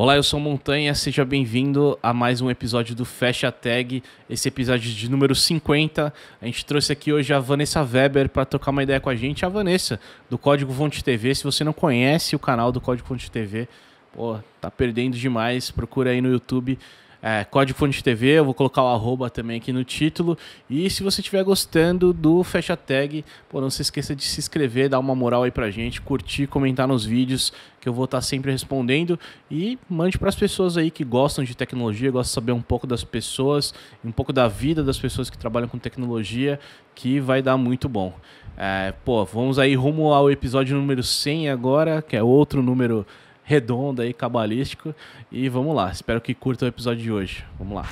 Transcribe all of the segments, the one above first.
Olá, eu sou Montanha, seja bem-vindo a mais um episódio do Fecha Tag, esse episódio de número 50. A gente trouxe aqui hoje a Vanessa Weber para trocar uma ideia com a gente. A Vanessa, do Código Fonte TV. Se você não conhece o canal do Código Fonte TV, pô, tá perdendo demais. Procura aí no YouTube é, Código Fonte TV, eu vou colocar o arroba também aqui no título. E se você estiver gostando do Fecha Tag, pô, não se esqueça de se inscrever, dar uma moral aí pra gente, curtir, comentar nos vídeos, que eu vou estar tá sempre respondendo. E mande para as pessoas aí que gostam de tecnologia, gostam de saber um pouco das pessoas, um pouco da vida das pessoas que trabalham com tecnologia, que vai dar muito bom. É, pô, vamos aí rumo ao episódio número 100 agora, que é outro número redonda aí, cabalístico. E vamos lá, espero que curta o episódio de hoje. Vamos lá.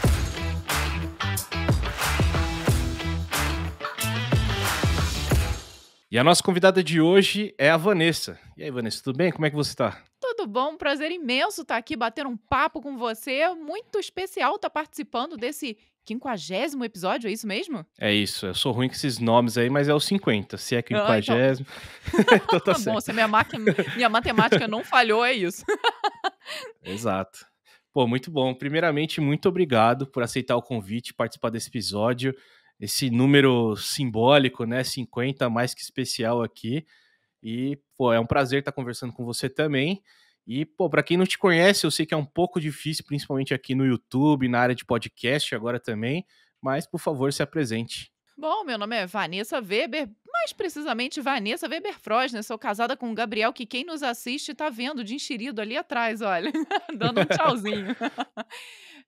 E a nossa convidada de hoje é a Vanessa. E aí, Vanessa, tudo bem? Como é que você está? Tudo bom, Um prazer imenso estar aqui batendo um papo com você. Muito especial estar participando desse quinquagésimo episódio, é isso mesmo? É isso, eu sou ruim com esses nomes aí, mas é o 50, se é quinquagésimo. Ah, então. então tá, tá certo. Bom, se minha, máquina, minha matemática não falhou, é isso. Exato. Pô, muito bom. Primeiramente, muito obrigado por aceitar o convite, participar desse episódio, esse número simbólico, né, 50, mais que especial aqui. E, pô, é um prazer estar conversando com você também. E, pô, para quem não te conhece, eu sei que é um pouco difícil, principalmente aqui no YouTube, na área de podcast agora também, mas por favor, se apresente. Bom, meu nome é Vanessa Weber, mais precisamente Vanessa Weber Frosner. Né? Sou casada com o Gabriel, que quem nos assiste está vendo de enxerido ali atrás, olha, dando um tchauzinho.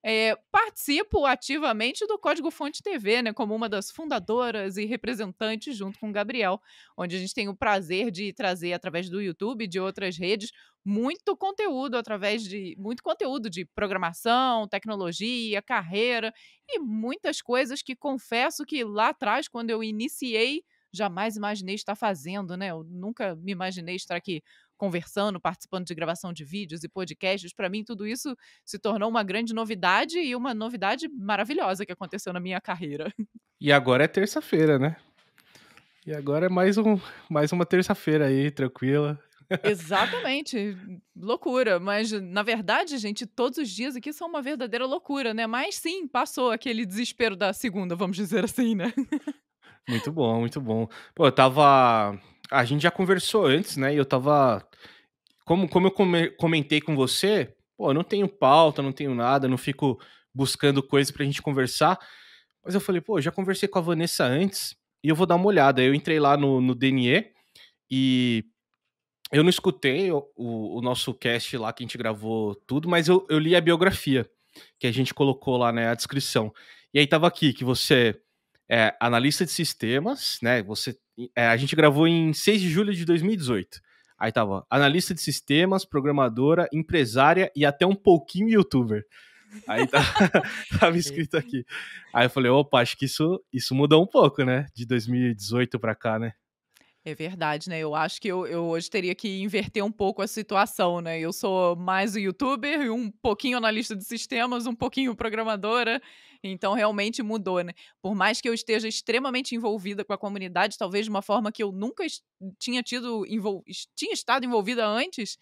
é, participo ativamente do Código Fonte TV, né, como uma das fundadoras e representantes junto com o Gabriel, onde a gente tem o prazer de trazer através do YouTube e de outras redes muito conteúdo através de muito conteúdo de programação, tecnologia, carreira e muitas coisas que confesso que lá atrás quando eu iniciei jamais imaginei estar fazendo, né? Eu nunca me imaginei estar aqui conversando, participando de gravação de vídeos e podcasts. Para mim, tudo isso se tornou uma grande novidade e uma novidade maravilhosa que aconteceu na minha carreira. E agora é terça-feira, né? E agora é mais, um, mais uma terça-feira aí, tranquila. Exatamente, loucura. Mas, na verdade, gente, todos os dias aqui são uma verdadeira loucura, né? Mas sim, passou aquele desespero da segunda, vamos dizer assim, né? Muito bom, muito bom. Pô, eu tava a gente já conversou antes, né? E eu tava. Como, como eu comentei com você, pô, eu não tenho pauta, não tenho nada, não fico buscando coisas pra gente conversar. Mas eu falei, pô, eu já conversei com a Vanessa antes e eu vou dar uma olhada. Eu entrei lá no, no DNE e eu não escutei o, o, o, nosso cast lá que a gente gravou tudo, mas eu, eu li a biografia que a gente colocou lá, né, descrição. E aí tava aqui que você é analista de sistemas, né? Você é, a gente gravou em 6 de julho de 2018. Aí tava analista de sistemas, programadora, empresária e até um pouquinho youtuber. Aí tá, tava escrito aqui. Aí eu falei, opa, acho que isso, isso mudou um pouco, né? De 2018 pra cá, né? É verdade, né? Eu acho que eu, eu, hoje teria que inverter um pouco a situação, né? Eu sou mais o youtuber, um pouquinho analista de sistemas, um pouquinho programadora então realmente mudou, né? Por mais que eu esteja extremamente envolvida com a comunidade, talvez de uma forma que eu nunca tinha tido envol... tinha estado envolvida antes,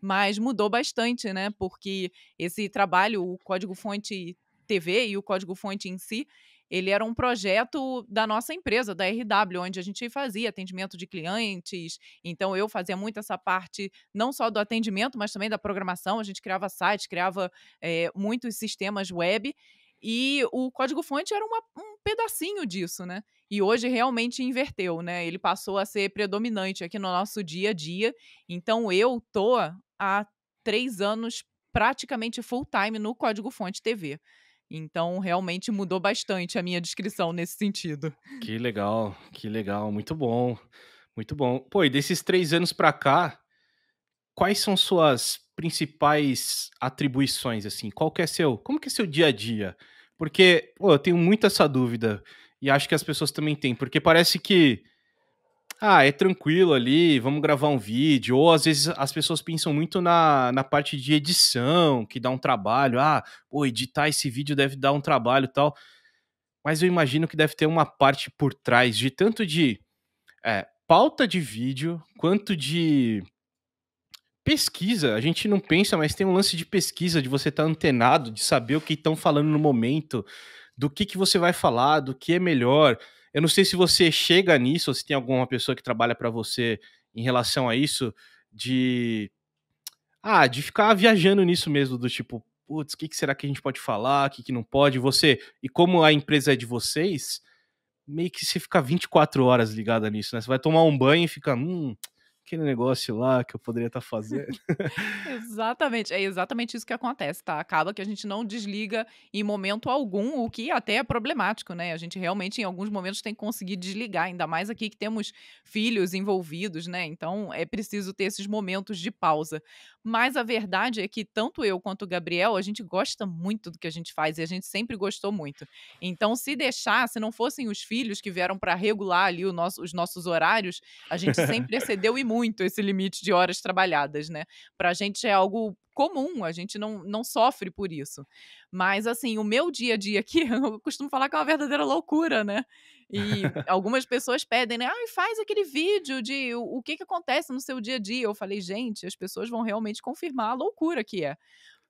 mas mudou bastante, né? Porque esse trabalho, o Código Fonte TV e o Código Fonte em si, ele era um projeto da nossa empresa, da RW, onde a gente fazia atendimento de clientes. Então eu fazia muito essa parte não só do atendimento, mas também da programação. A gente criava sites, criava é, muitos sistemas web e o código-fonte era uma, um pedacinho disso, né? E hoje realmente inverteu, né? Ele passou a ser predominante aqui no nosso dia a dia. Então eu tô há três anos praticamente full time no código-fonte TV. Então, realmente mudou bastante a minha descrição nesse sentido. Que legal, que legal, muito bom, muito bom. Pô, e desses três anos para cá, quais são suas principais atribuições, assim? Qual que é seu... Como que é seu dia a dia? Porque, pô, eu tenho muito essa dúvida e acho que as pessoas também têm, porque parece que ah, é tranquilo ali, vamos gravar um vídeo. Ou às vezes as pessoas pensam muito na, na parte de edição, que dá um trabalho. Ah, pô, editar esse vídeo deve dar um trabalho e tal. Mas eu imagino que deve ter uma parte por trás de tanto de é, pauta de vídeo, quanto de pesquisa. A gente não pensa, mas tem um lance de pesquisa, de você estar tá antenado, de saber o que estão falando no momento, do que, que você vai falar, do que é melhor. Eu não sei se você chega nisso, ou se tem alguma pessoa que trabalha para você em relação a isso, de. Ah, de ficar viajando nisso mesmo, do tipo, putz, o que, que, será que a gente pode falar, o que, que não pode, você. E como a empresa é de vocês, meio que você fica 24 horas ligada nisso, né? Você vai tomar um banho e fica, hum, aquele negócio lá que eu poderia estar tá fazendo. exatamente, é exatamente isso que acontece, tá? Acaba que a gente não desliga em momento algum, o que até é problemático, né? A gente realmente, em alguns momentos, tem que conseguir desligar, ainda mais aqui que temos filhos envolvidos, né? Então é preciso ter esses momentos de pausa. Mas a verdade é que tanto eu quanto o Gabriel, a gente gosta muito do que a gente faz e a gente sempre gostou muito. Então, se deixar, se não fossem os filhos que vieram para regular ali nosso, os nossos horários, a gente sempre excedeu e muito esse limite de horas trabalhadas, né? Para a gente é algo comum, a gente não, não sofre por isso. Mas, assim, o meu dia a dia aqui, eu costumo falar que é uma verdadeira loucura, né? E algumas pessoas pedem, né? Ah, faz aquele vídeo de o, o que, que acontece no seu dia a dia. Eu falei, gente, as pessoas vão realmente confirmar a loucura que é.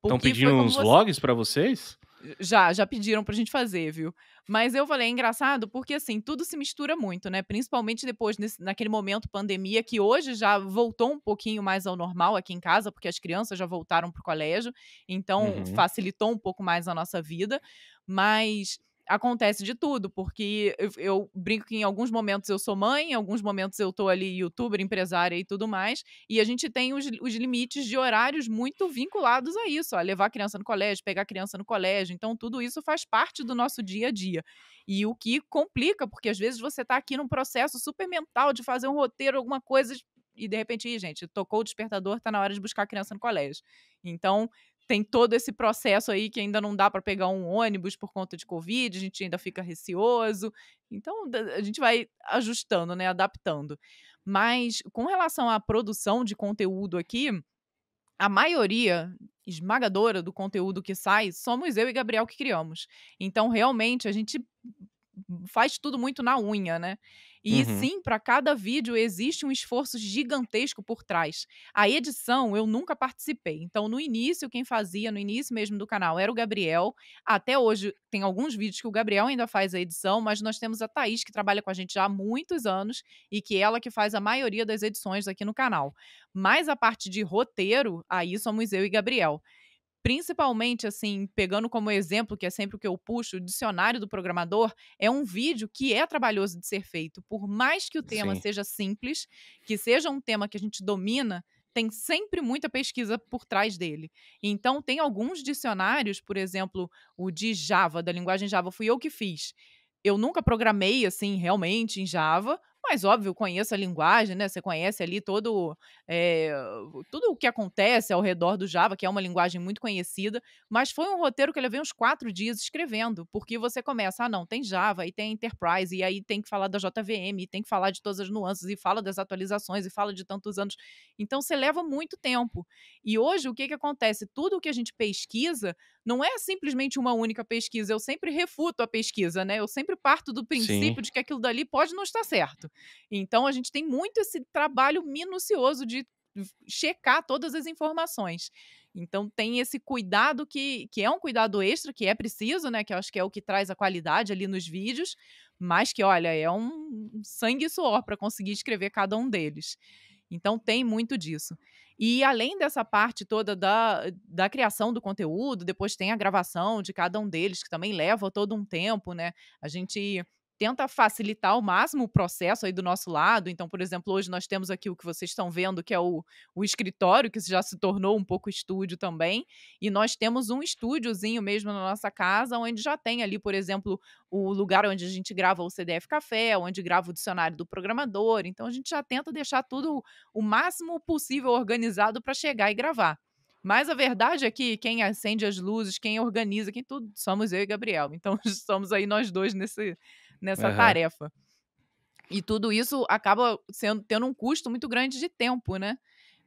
Estão pedindo uns você... logs para vocês? Já, já pediram pra gente fazer, viu? Mas eu falei, é engraçado, porque assim, tudo se mistura muito, né? Principalmente depois, nesse, naquele momento pandemia, que hoje já voltou um pouquinho mais ao normal aqui em casa, porque as crianças já voltaram pro colégio, então uhum. facilitou um pouco mais a nossa vida. Mas acontece de tudo, porque eu, eu, brinco que em alguns momentos eu sou mãe, em alguns momentos eu tô ali youtuber, empresária e tudo mais, e a gente tem os, os limites de horários muito vinculados a isso, a levar a criança no colégio, pegar a criança no colégio, então tudo isso faz parte do nosso dia a dia. E o que complica, porque às vezes você tá aqui num processo super mental de fazer um roteiro, alguma coisa, e de repente, gente, tocou o despertador, tá na hora de buscar a criança no colégio. Então, tem todo esse processo aí que ainda não dá para pegar um ônibus por conta de Covid, a gente ainda fica receoso. Então, a gente vai ajustando, né? Adaptando. Mas com relação à produção de conteúdo aqui, a maioria esmagadora do conteúdo que sai somos eu e Gabriel que criamos. Então, realmente, a gente faz tudo muito na unha, né? E uhum. sim, para cada vídeo existe um esforço gigantesco por trás. A edição eu nunca participei. Então, no início, quem fazia, no início mesmo do canal, era o Gabriel. Até hoje tem alguns vídeos que o Gabriel ainda faz a edição, mas nós temos a Thaís, que trabalha com a gente já há muitos anos, e que é ela que faz a maioria das edições aqui no canal. Mas a parte de roteiro, aí somos eu e Gabriel principalmente assim, pegando como exemplo, que é sempre o que eu puxo, o dicionário do programador é um vídeo que é trabalhoso de ser feito. Por mais que o tema Sim. seja simples, que seja um tema que a gente domina, tem sempre muita pesquisa por trás dele. Então tem alguns dicionários, por exemplo, o de Java, da linguagem Java, fui eu que fiz. Eu nunca programei assim realmente em Java, mas, óbvio, conheço a linguagem, né? Você conhece ali todo, é, tudo o que acontece ao redor do Java, que é uma linguagem muito conhecida. Mas foi um roteiro que eu levei uns quatro dias escrevendo, porque você começa, ah, não, tem Java, e tem Enterprise, e aí tem que falar da JVM, e tem que falar de todas as nuances, e fala das atualizações, e fala de tantos anos. Então, você leva muito tempo. E hoje, o que, que acontece? Tudo o que a gente pesquisa não é simplesmente uma única pesquisa. Eu sempre refuto a pesquisa, né? Eu sempre parto do princípio Sim. de que aquilo dali pode não estar certo. Então a gente tem muito esse trabalho minucioso de checar todas as informações. Então tem esse cuidado que, que é um cuidado extra, que é preciso, né? Que eu acho que é o que traz a qualidade ali nos vídeos, mas que, olha, é um sangue e suor para conseguir escrever cada um deles. Então tem muito disso. E além dessa parte toda da, da criação do conteúdo, depois tem a gravação de cada um deles, que também leva todo um tempo, né? A gente tenta facilitar ao máximo o processo aí do nosso lado. Então, por exemplo, hoje nós temos aqui o que vocês estão vendo, que é o, o escritório, que já se tornou um pouco estúdio também. E nós temos um estúdiozinho mesmo na nossa casa, onde já tem ali, por exemplo, o lugar onde a gente grava o CDF Café, onde grava o dicionário do programador. Então, a gente já tenta deixar tudo o máximo possível organizado para chegar e gravar. Mas a verdade é que quem acende as luzes, quem organiza, quem tudo, somos eu e Gabriel. Então, somos aí nós dois nesse, nessa uhum. tarefa. E tudo isso acaba sendo, tendo um custo muito grande de tempo, né?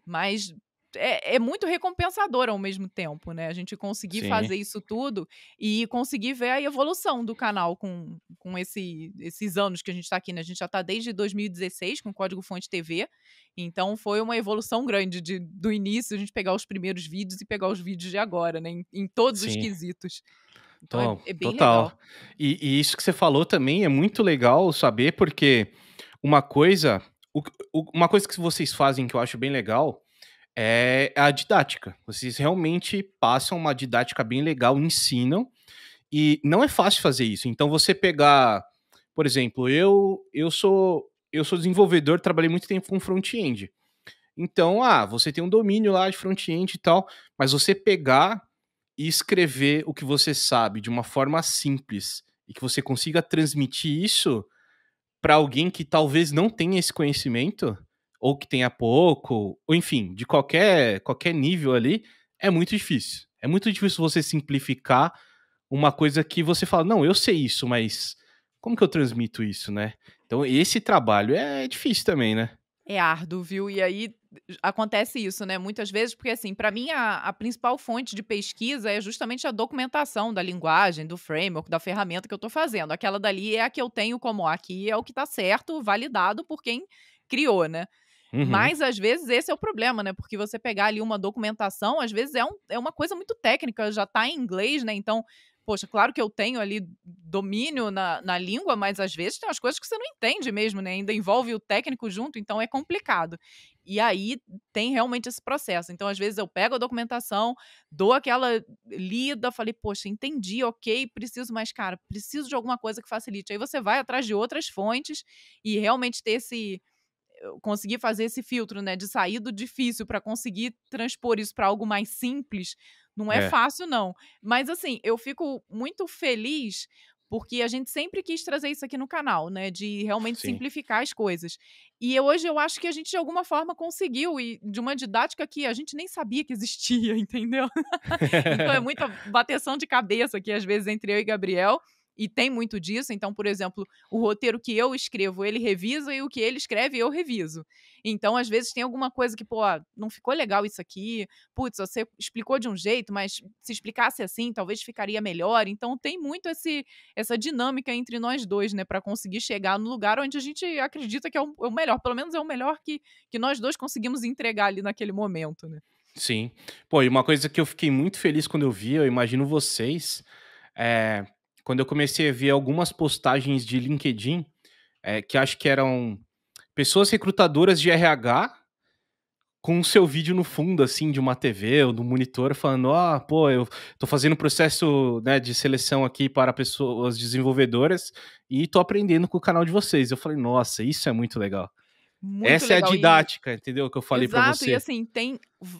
Mas é, é muito recompensador ao mesmo tempo, né? A gente conseguir Sim. fazer isso tudo e conseguir ver a evolução do canal com, com esse, esses anos que a gente está aqui, né? A gente já está desde 2016 com Código Fonte TV, então foi uma evolução grande de, do início, a gente pegar os primeiros vídeos e pegar os vídeos de agora, né? Em, em todos Sim. os quesitos. Então, é, é bem total. legal. E, e, isso que você falou também é muito legal saber, porque uma coisa, o, o, uma coisa que vocês fazem que eu acho bem legal é a didática. Vocês realmente passam uma didática bem legal, ensinam, e não é fácil fazer isso. Então, você pegar, por exemplo, eu, eu sou eu sou desenvolvedor, trabalhei muito tempo com front-end. Então, ah, você tem um domínio lá de front-end e tal, mas você pegar e escrever o que você sabe de uma forma simples e que você consiga transmitir isso para alguém que talvez não tenha esse conhecimento ou que tenha pouco, ou enfim, de qualquer qualquer nível ali, é muito difícil. É muito difícil você simplificar uma coisa que você fala, não, eu sei isso, mas como que eu transmito isso, né? Então, esse trabalho é difícil também, né? É árduo, viu? E aí acontece isso, né? Muitas vezes, porque assim, para mim a, a, principal fonte de pesquisa é justamente a documentação da linguagem, do framework, da ferramenta que eu estou fazendo. Aquela dali é a que eu tenho como aqui é o que está certo, validado por quem criou, né? Uhum. Mas às vezes esse é o problema, né? Porque você pegar ali uma documentação, às vezes é, um, é uma coisa muito técnica, já está em inglês, né? Então, poxa, claro que eu tenho ali domínio na, na língua, mas às vezes tem umas coisas que você não entende mesmo, né? Ainda envolve o técnico junto, então é complicado. E aí tem realmente esse processo. Então, às vezes, eu pego a documentação, dou aquela lida, falei, poxa, entendi, ok, preciso mais, cara, preciso de alguma coisa que facilite. Aí você vai atrás de outras fontes e realmente ter esse. Conseguir fazer esse filtro, né? De sair do difícil para conseguir transpor isso para algo mais simples, não é, é fácil, não. Mas, assim, eu fico muito feliz porque a gente sempre quis trazer isso aqui no canal, né? De realmente Sim. simplificar as coisas. E hoje eu acho que a gente, de alguma forma, conseguiu, e de uma didática que a gente nem sabia que existia, entendeu? então é muita bateção de cabeça aqui, às vezes, entre eu e Gabriel. E tem muito disso. Então, por exemplo, o roteiro que eu escrevo, ele revisa, e o que ele escreve, eu reviso. Então, às vezes, tem alguma coisa que, pô, ah, não ficou legal isso aqui. Putz, você explicou de um jeito, mas se explicasse assim, talvez ficaria melhor. Então, tem muito esse, essa dinâmica entre nós dois, né, para conseguir chegar no lugar onde a gente acredita que é o, é o melhor. Pelo menos é o melhor que, que nós dois conseguimos entregar ali naquele momento, né? Sim. Pô, e uma coisa que eu fiquei muito feliz quando eu vi, eu imagino vocês. É, quando eu comecei a ver algumas postagens de LinkedIn, é, que acho que eram pessoas recrutadoras de RH com o seu vídeo no fundo, assim, de uma TV ou do monitor, falando, ah, pô, eu tô fazendo um processo né, de seleção aqui para pessoas desenvolvedoras e tô aprendendo com o canal de vocês. Eu falei, nossa, isso é muito legal. Muito Essa é a didática, e... entendeu? Que eu falei para você. Exato, e assim, tem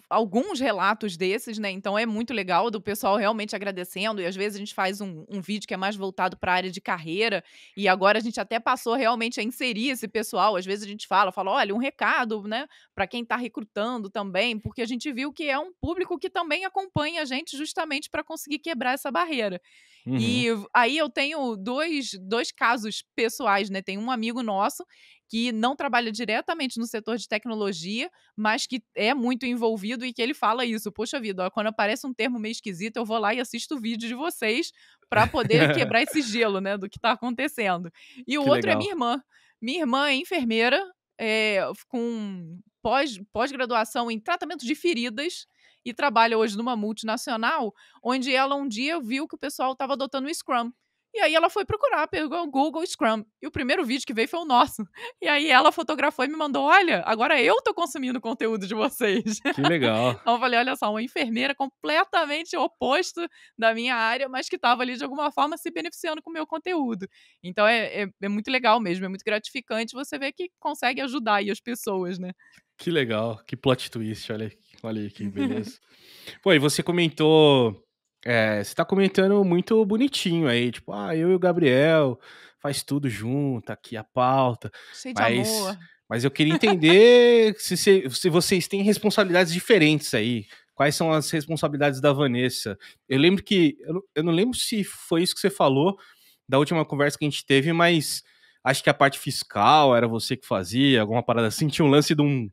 alguns relatos desses, né? Então é muito legal do pessoal realmente agradecendo. E às vezes a gente faz um, um vídeo que é mais voltado para a área de carreira. E agora a gente até passou realmente a inserir esse pessoal. Às vezes a gente fala, fala, olha, um recado, né? Para quem está recrutando também, porque a gente viu que é um público que também acompanha a gente justamente para conseguir quebrar essa barreira. Uhum. E aí eu tenho dois, dois casos pessoais, né? Tem um amigo nosso que não trabalha diretamente no setor de tecnologia, mas que é muito envolvido e que ele fala isso. Poxa vida, ó, quando aparece um termo meio esquisito, eu vou lá e assisto o vídeo de vocês para poder quebrar esse gelo, né, do que está acontecendo. E o que outro é legal. é minha irmã. Minha irmã é enfermeira, é, com pós, pós-graduação em tratamento de feridas e trabalha hoje numa multinacional, onde ela um dia viu que o pessoal estava adotando o Scrum. E aí ela foi procurar, pegou o Google Scrum. E o primeiro vídeo que veio foi o nosso. E aí ela fotografou e me mandou: olha, agora eu tô consumindo o conteúdo de vocês. Que legal. então eu falei: olha só, uma enfermeira completamente oposto da minha área, mas que estava ali de alguma forma se beneficiando com o meu conteúdo. Então é, é, é muito legal mesmo, é muito gratificante você ver que consegue ajudar aí as pessoas, né? Que legal, que plot twist, olha, olha aí que beleza. Pô, e você comentou é, você tá comentando muito bonitinho aí, tipo, ah, eu e o Gabriel faz tudo junto, aqui a pauta. Sei mas, de amor. Mas eu queria entender se, se, se vocês têm responsabilidades diferentes aí. Quais são as responsabilidades da Vanessa? Eu lembro que. Eu, eu não lembro se foi isso que você falou da última conversa que a gente teve, mas acho que a parte fiscal era você que fazia, alguma parada assim. Tinha um lance de um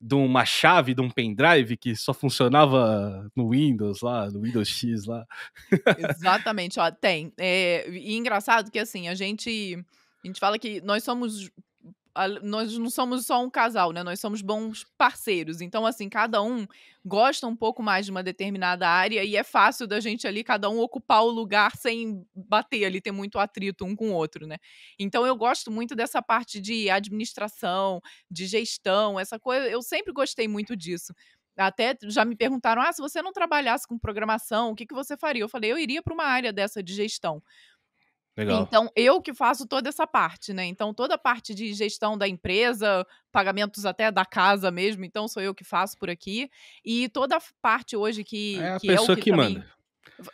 de uma chave, de um pendrive que só funcionava no Windows lá, no Windows X lá. Exatamente, ó, tem. É, e engraçado que assim, a gente. A gente fala que nós somos nós não somos só um casal, né? Nós somos bons parceiros. Então, assim, cada um gosta um pouco mais de uma determinada área e é fácil da gente ali, cada um ocupar o lugar sem bater ali, ter muito atrito um com o outro, né? Então, eu gosto muito dessa parte de administração, de gestão, essa coisa. Eu sempre gostei muito disso. Até já me perguntaram: ah, se você não trabalhasse com programação, o que, que você faria? Eu falei: eu iria para uma área dessa de gestão Legal. Então, eu que faço toda essa parte, né? Então, toda a parte de gestão da empresa, pagamentos até da casa mesmo, então sou eu que faço por aqui. E toda a parte hoje que. É a que é pessoa é que, que também... manda.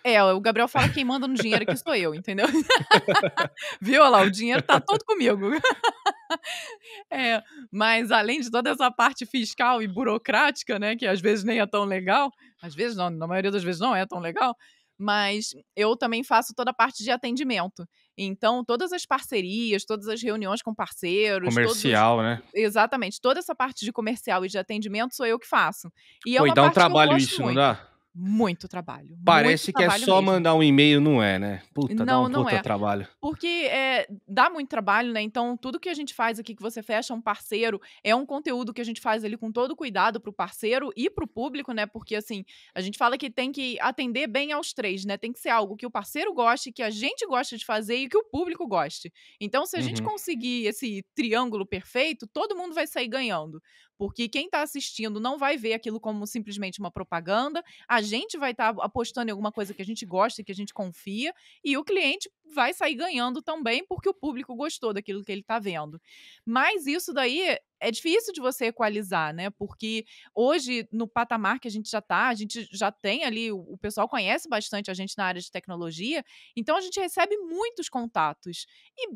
É, o Gabriel fala que quem manda no dinheiro aqui é sou eu, entendeu? Viu Olha lá? O dinheiro tá todo comigo. é, mas além de toda essa parte fiscal e burocrática, né, que às vezes nem é tão legal, às vezes não, na maioria das vezes não é tão legal, mas eu também faço toda a parte de atendimento. Então, todas as parcerias, todas as reuniões com parceiros. Comercial, todos, né? Exatamente. Toda essa parte de comercial e de atendimento sou eu que faço. E é Pô, uma então é dá um trabalho isso, muito. não dá? muito trabalho. Parece muito que é trabalho é só mesmo. mandar um e-mail, não é, né? Puta, não, dá um não é. trabalho. Porque é, dá muito trabalho, né? Então, tudo que a gente faz aqui, que você fecha é um parceiro, é um conteúdo que a gente faz ali com todo cuidado pro parceiro e pro público, né? Porque, assim, a gente fala que tem que atender bem aos três, né? Tem que ser algo que o parceiro goste, que a gente goste de fazer e que o público goste. Então, se a uhum. gente conseguir esse triângulo perfeito, todo mundo vai sair ganhando. Porque quem tá assistindo não vai ver aquilo como simplesmente uma propaganda, a gente vai estar tá apostando em alguma coisa que a gente gosta, que a gente confia, e o cliente vai sair ganhando também, porque o público gostou daquilo que ele está vendo. Mas isso daí é difícil de você equalizar, né? Porque hoje, no patamar que a gente já está, a gente já tem ali, o pessoal conhece bastante a gente na área de tecnologia, então a gente recebe muitos contatos. E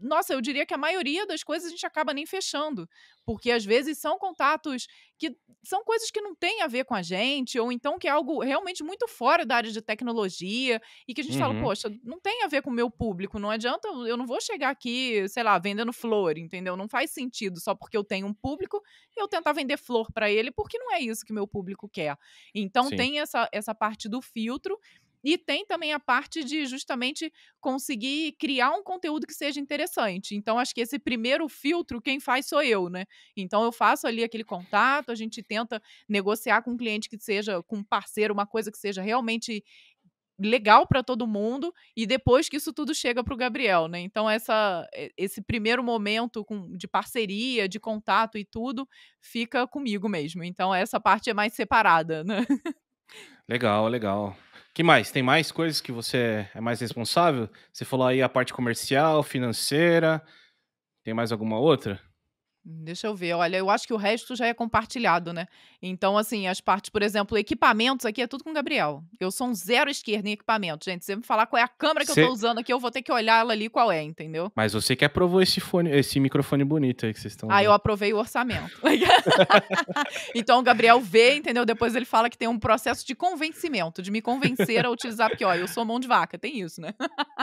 nossa, eu diria que a maioria das coisas a gente acaba nem fechando, porque às vezes são contatos que são coisas que não têm a ver com a gente, ou então que é algo realmente muito fora da área de tecnologia, e que a gente uhum. fala, poxa, não tem a ver com o meu público, não adianta, eu não vou chegar aqui, sei lá, vendendo flor, entendeu? Não faz sentido só porque eu tenho um público eu tentar vender flor para ele, porque não é isso que meu público quer. Então Sim. tem essa, essa parte do filtro e tem também a parte de justamente conseguir criar um conteúdo que seja interessante. Então, acho que esse primeiro filtro, quem faz sou eu, né? Então, eu faço ali aquele contato, a gente tenta negociar com um cliente que seja, com um parceiro, uma coisa que seja realmente legal para todo mundo e depois que isso tudo chega para o Gabriel, né? Então essa eh, esse primeiro momento com, de parceria, de contato e tudo fica comigo mesmo. Então essa parte é mais separada, né? Legal, legal que mais? Tem mais coisas que você é mais responsável? Você falou aí a parte comercial, financeira. Tem mais alguma outra? Deixa eu ver. Olha, eu acho que o resto já é compartilhado, né? Então, assim, as partes, por exemplo, equipamentos aqui é tudo com o Gabriel. Eu sou um zero esquerda em equipamento, gente. Se você me falar qual é a câmera que Cê... eu tô usando aqui, eu vou ter que olhar ela ali qual é, entendeu? Mas você que aprovou esse fone, esse microfone bonito aí que vocês estão. Ah, eu aprovei o orçamento. então o Gabriel vê, entendeu? Depois ele fala que tem um processo de convencimento, de me convencer a utilizar, porque, ó, eu sou mão de vaca, tem isso, né?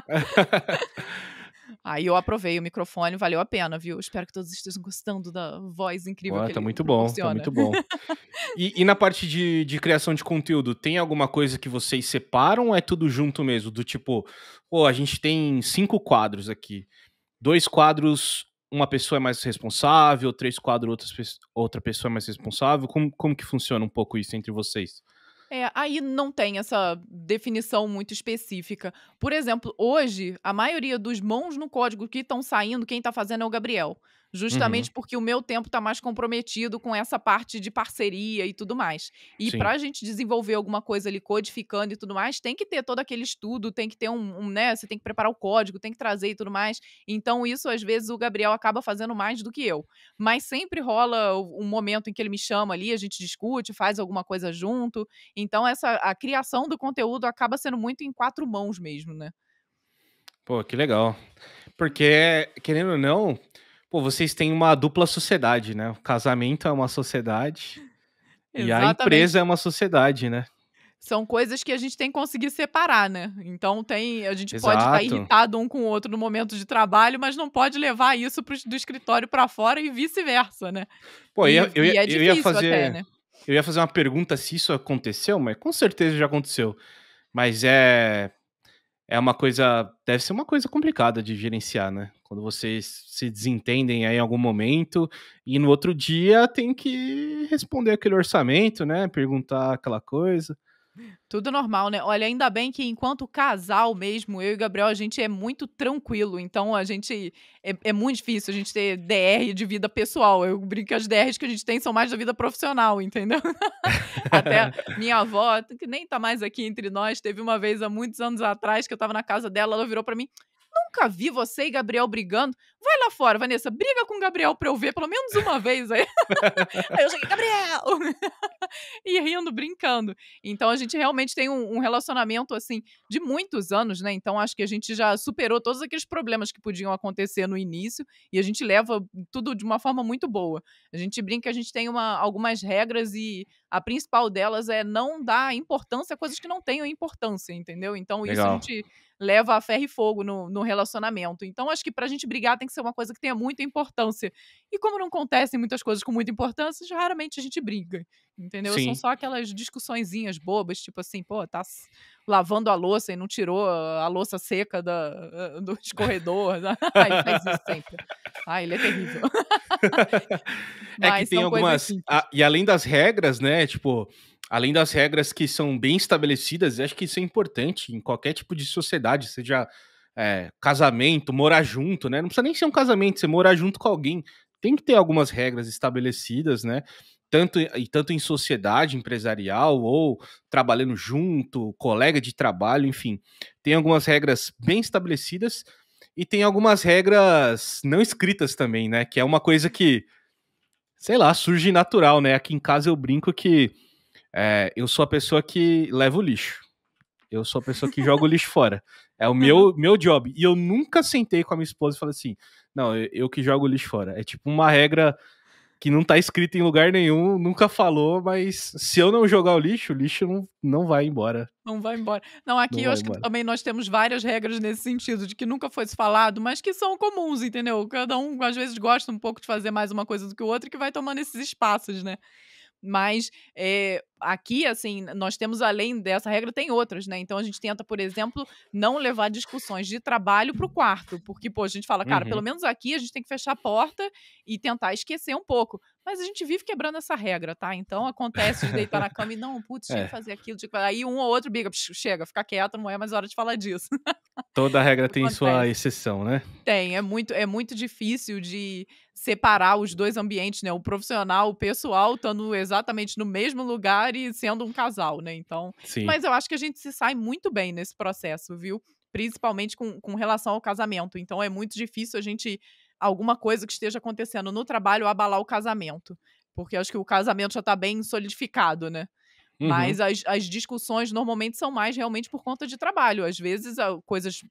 Aí eu aprovei o microfone, valeu a pena, viu? Espero que todos estejam gostando da voz incrível Ué, que tá muito bom, tá muito bom. e, e, na parte de, de criação de conteúdo, tem alguma coisa que vocês separam ou é tudo junto mesmo? Do tipo, pô, a gente tem cinco quadros aqui. Dois quadros, uma pessoa é mais responsável, três quadros, outras, outra pessoa é mais responsável. Como, como que funciona um pouco isso entre vocês? É, aí não tem essa definição muito específica. Por exemplo, hoje, a maioria dos mãos no código que estão saindo, quem está fazendo é o Gabriel. Uhum. justamente uhum. porque o meu tempo está mais comprometido com essa parte de parceria e tudo mais. E para a gente desenvolver alguma coisa ali codificando e tudo mais, tem que ter todo aquele estudo, tem que ter um, um, né, você tem que preparar o código, tem que trazer e tudo mais. Então isso às vezes o Gabriel acaba fazendo mais do que eu. Mas sempre rola um momento em que ele me chama ali, a gente discute, faz alguma coisa junto. Então essa a criação do conteúdo acaba sendo muito em quatro mãos mesmo, né? Pô, que legal. Porque, querendo ou não, Pô, vocês têm uma dupla sociedade, né? O casamento é uma sociedade e a empresa é uma sociedade, né? São coisas que a gente tem que conseguir separar, né? Então tem, a gente Exato. pode estar irritado um com o outro no momento de trabalho, mas não pode levar isso pro, do escritório para fora e vice-versa, né? Pô, e, eu, e é eu ia fazer, até, né? eu ia fazer uma pergunta se isso aconteceu, mas com certeza já aconteceu. Mas é é uma coisa, deve ser uma coisa complicada de gerenciar, né? Quando vocês se desentendem aí em algum momento e no outro dia tem que responder aquele orçamento, né? Perguntar aquela coisa. Tudo normal, né? Olha, ainda bem que enquanto casal mesmo, eu e o Gabriel, a gente é muito tranquilo. Então, a gente. É, é, muito difícil a gente ter DR de vida pessoal. Eu brinco que as DRs que a gente tem são mais da vida profissional, entendeu? Até minha avó, que nem tá mais aqui entre nós, teve uma vez há muitos anos atrás que eu tava na casa dela, ela virou para mim: Nunca vi você e Gabriel brigando. Vai lá fora, Vanessa, briga com o Gabriel pra eu ver pelo menos uma vez aí. aí eu cheguei, Gabriel! e rindo, brincando. Então a gente realmente tem um, um, relacionamento, assim, de muitos anos, né? Então acho que a gente já superou todos aqueles problemas que podiam acontecer no início e a gente leva tudo de uma forma muito boa. A gente brinca, a gente tem uma, algumas regras e a principal delas é não dar importância a coisas que não tenham importância, entendeu? Então Legal. isso a gente leva a ferro e fogo no, no relacionamento. Então acho que pra gente brigar tem tem que ser uma coisa que tenha muita importância. E como não acontecem muitas coisas com muita importância, raramente a gente briga, entendeu? Sim. São só aquelas discussõezinhas bobas, tipo assim, pô, tá lavando a louça e não tirou a louça seca da, do escorredor. Né? Ai, faz isso sempre. Ai, ele é terrível. é que tem algumas... A, e além das regras, né, tipo além das regras que são bem estabelecidas, acho que isso é importante em qualquer tipo de sociedade, seja é, casamento, morar junto, né? Não precisa nem ser um casamento, você morar junto com alguém. Tem que ter algumas regras estabelecidas, né? Tanto, e tanto em sociedade empresarial ou trabalhando junto, colega de trabalho, enfim. Tem algumas regras bem estabelecidas e tem algumas regras não escritas também, né? Que é uma coisa que, sei lá, surge natural, né? Aqui em casa eu brinco que é, eu sou a pessoa que leva o lixo. Eu sou a pessoa que joga o lixo fora. É o meu, meu job. E eu nunca sentei com a minha esposa e falei assim: não, eu, eu que jogo o lixo fora. É tipo uma regra que não tá escrita em lugar nenhum, nunca falou, mas se eu não jogar o lixo, o lixo não, não vai embora. Não vai embora. Não, aqui não eu acho embora. que também nós temos várias regras nesse sentido, de que nunca foi falado, mas que são comuns, entendeu? Cada um às vezes gosta um pouco de fazer mais uma coisa do que o outro, que vai tomando esses espaços, né? Mas é, aqui, assim, nós temos além dessa regra, tem outras, né? Então a gente tenta, por exemplo, não levar discussões de trabalho para o quarto, porque, pô, a gente fala, cara, uhum. pelo menos aqui a gente tem que fechar a porta e tentar esquecer um pouco. Mas a gente vive quebrando essa regra, tá? Então acontece de deitar na cama e não, putz, tinha é. que fazer aquilo. Tinha Aí um ou outro biga, chega, fica quieto, não é mais hora de falar disso. Toda regra tem acontece. sua exceção, né? Tem, é muito, é muito difícil de separar os dois ambientes, né? O profissional, o pessoal, estando exatamente no mesmo lugar e sendo um casal, né? Então. Sim. Mas eu acho que a gente se sai muito bem nesse processo, viu? Principalmente com, com relação ao casamento. Então é muito difícil a gente. Alguma coisa que esteja acontecendo no trabalho abalar o casamento. Porque acho que o casamento já está bem solidificado, né? Uhum. Mas as, as discussões normalmente são mais realmente por conta de trabalho. Às vezes, ah, coisas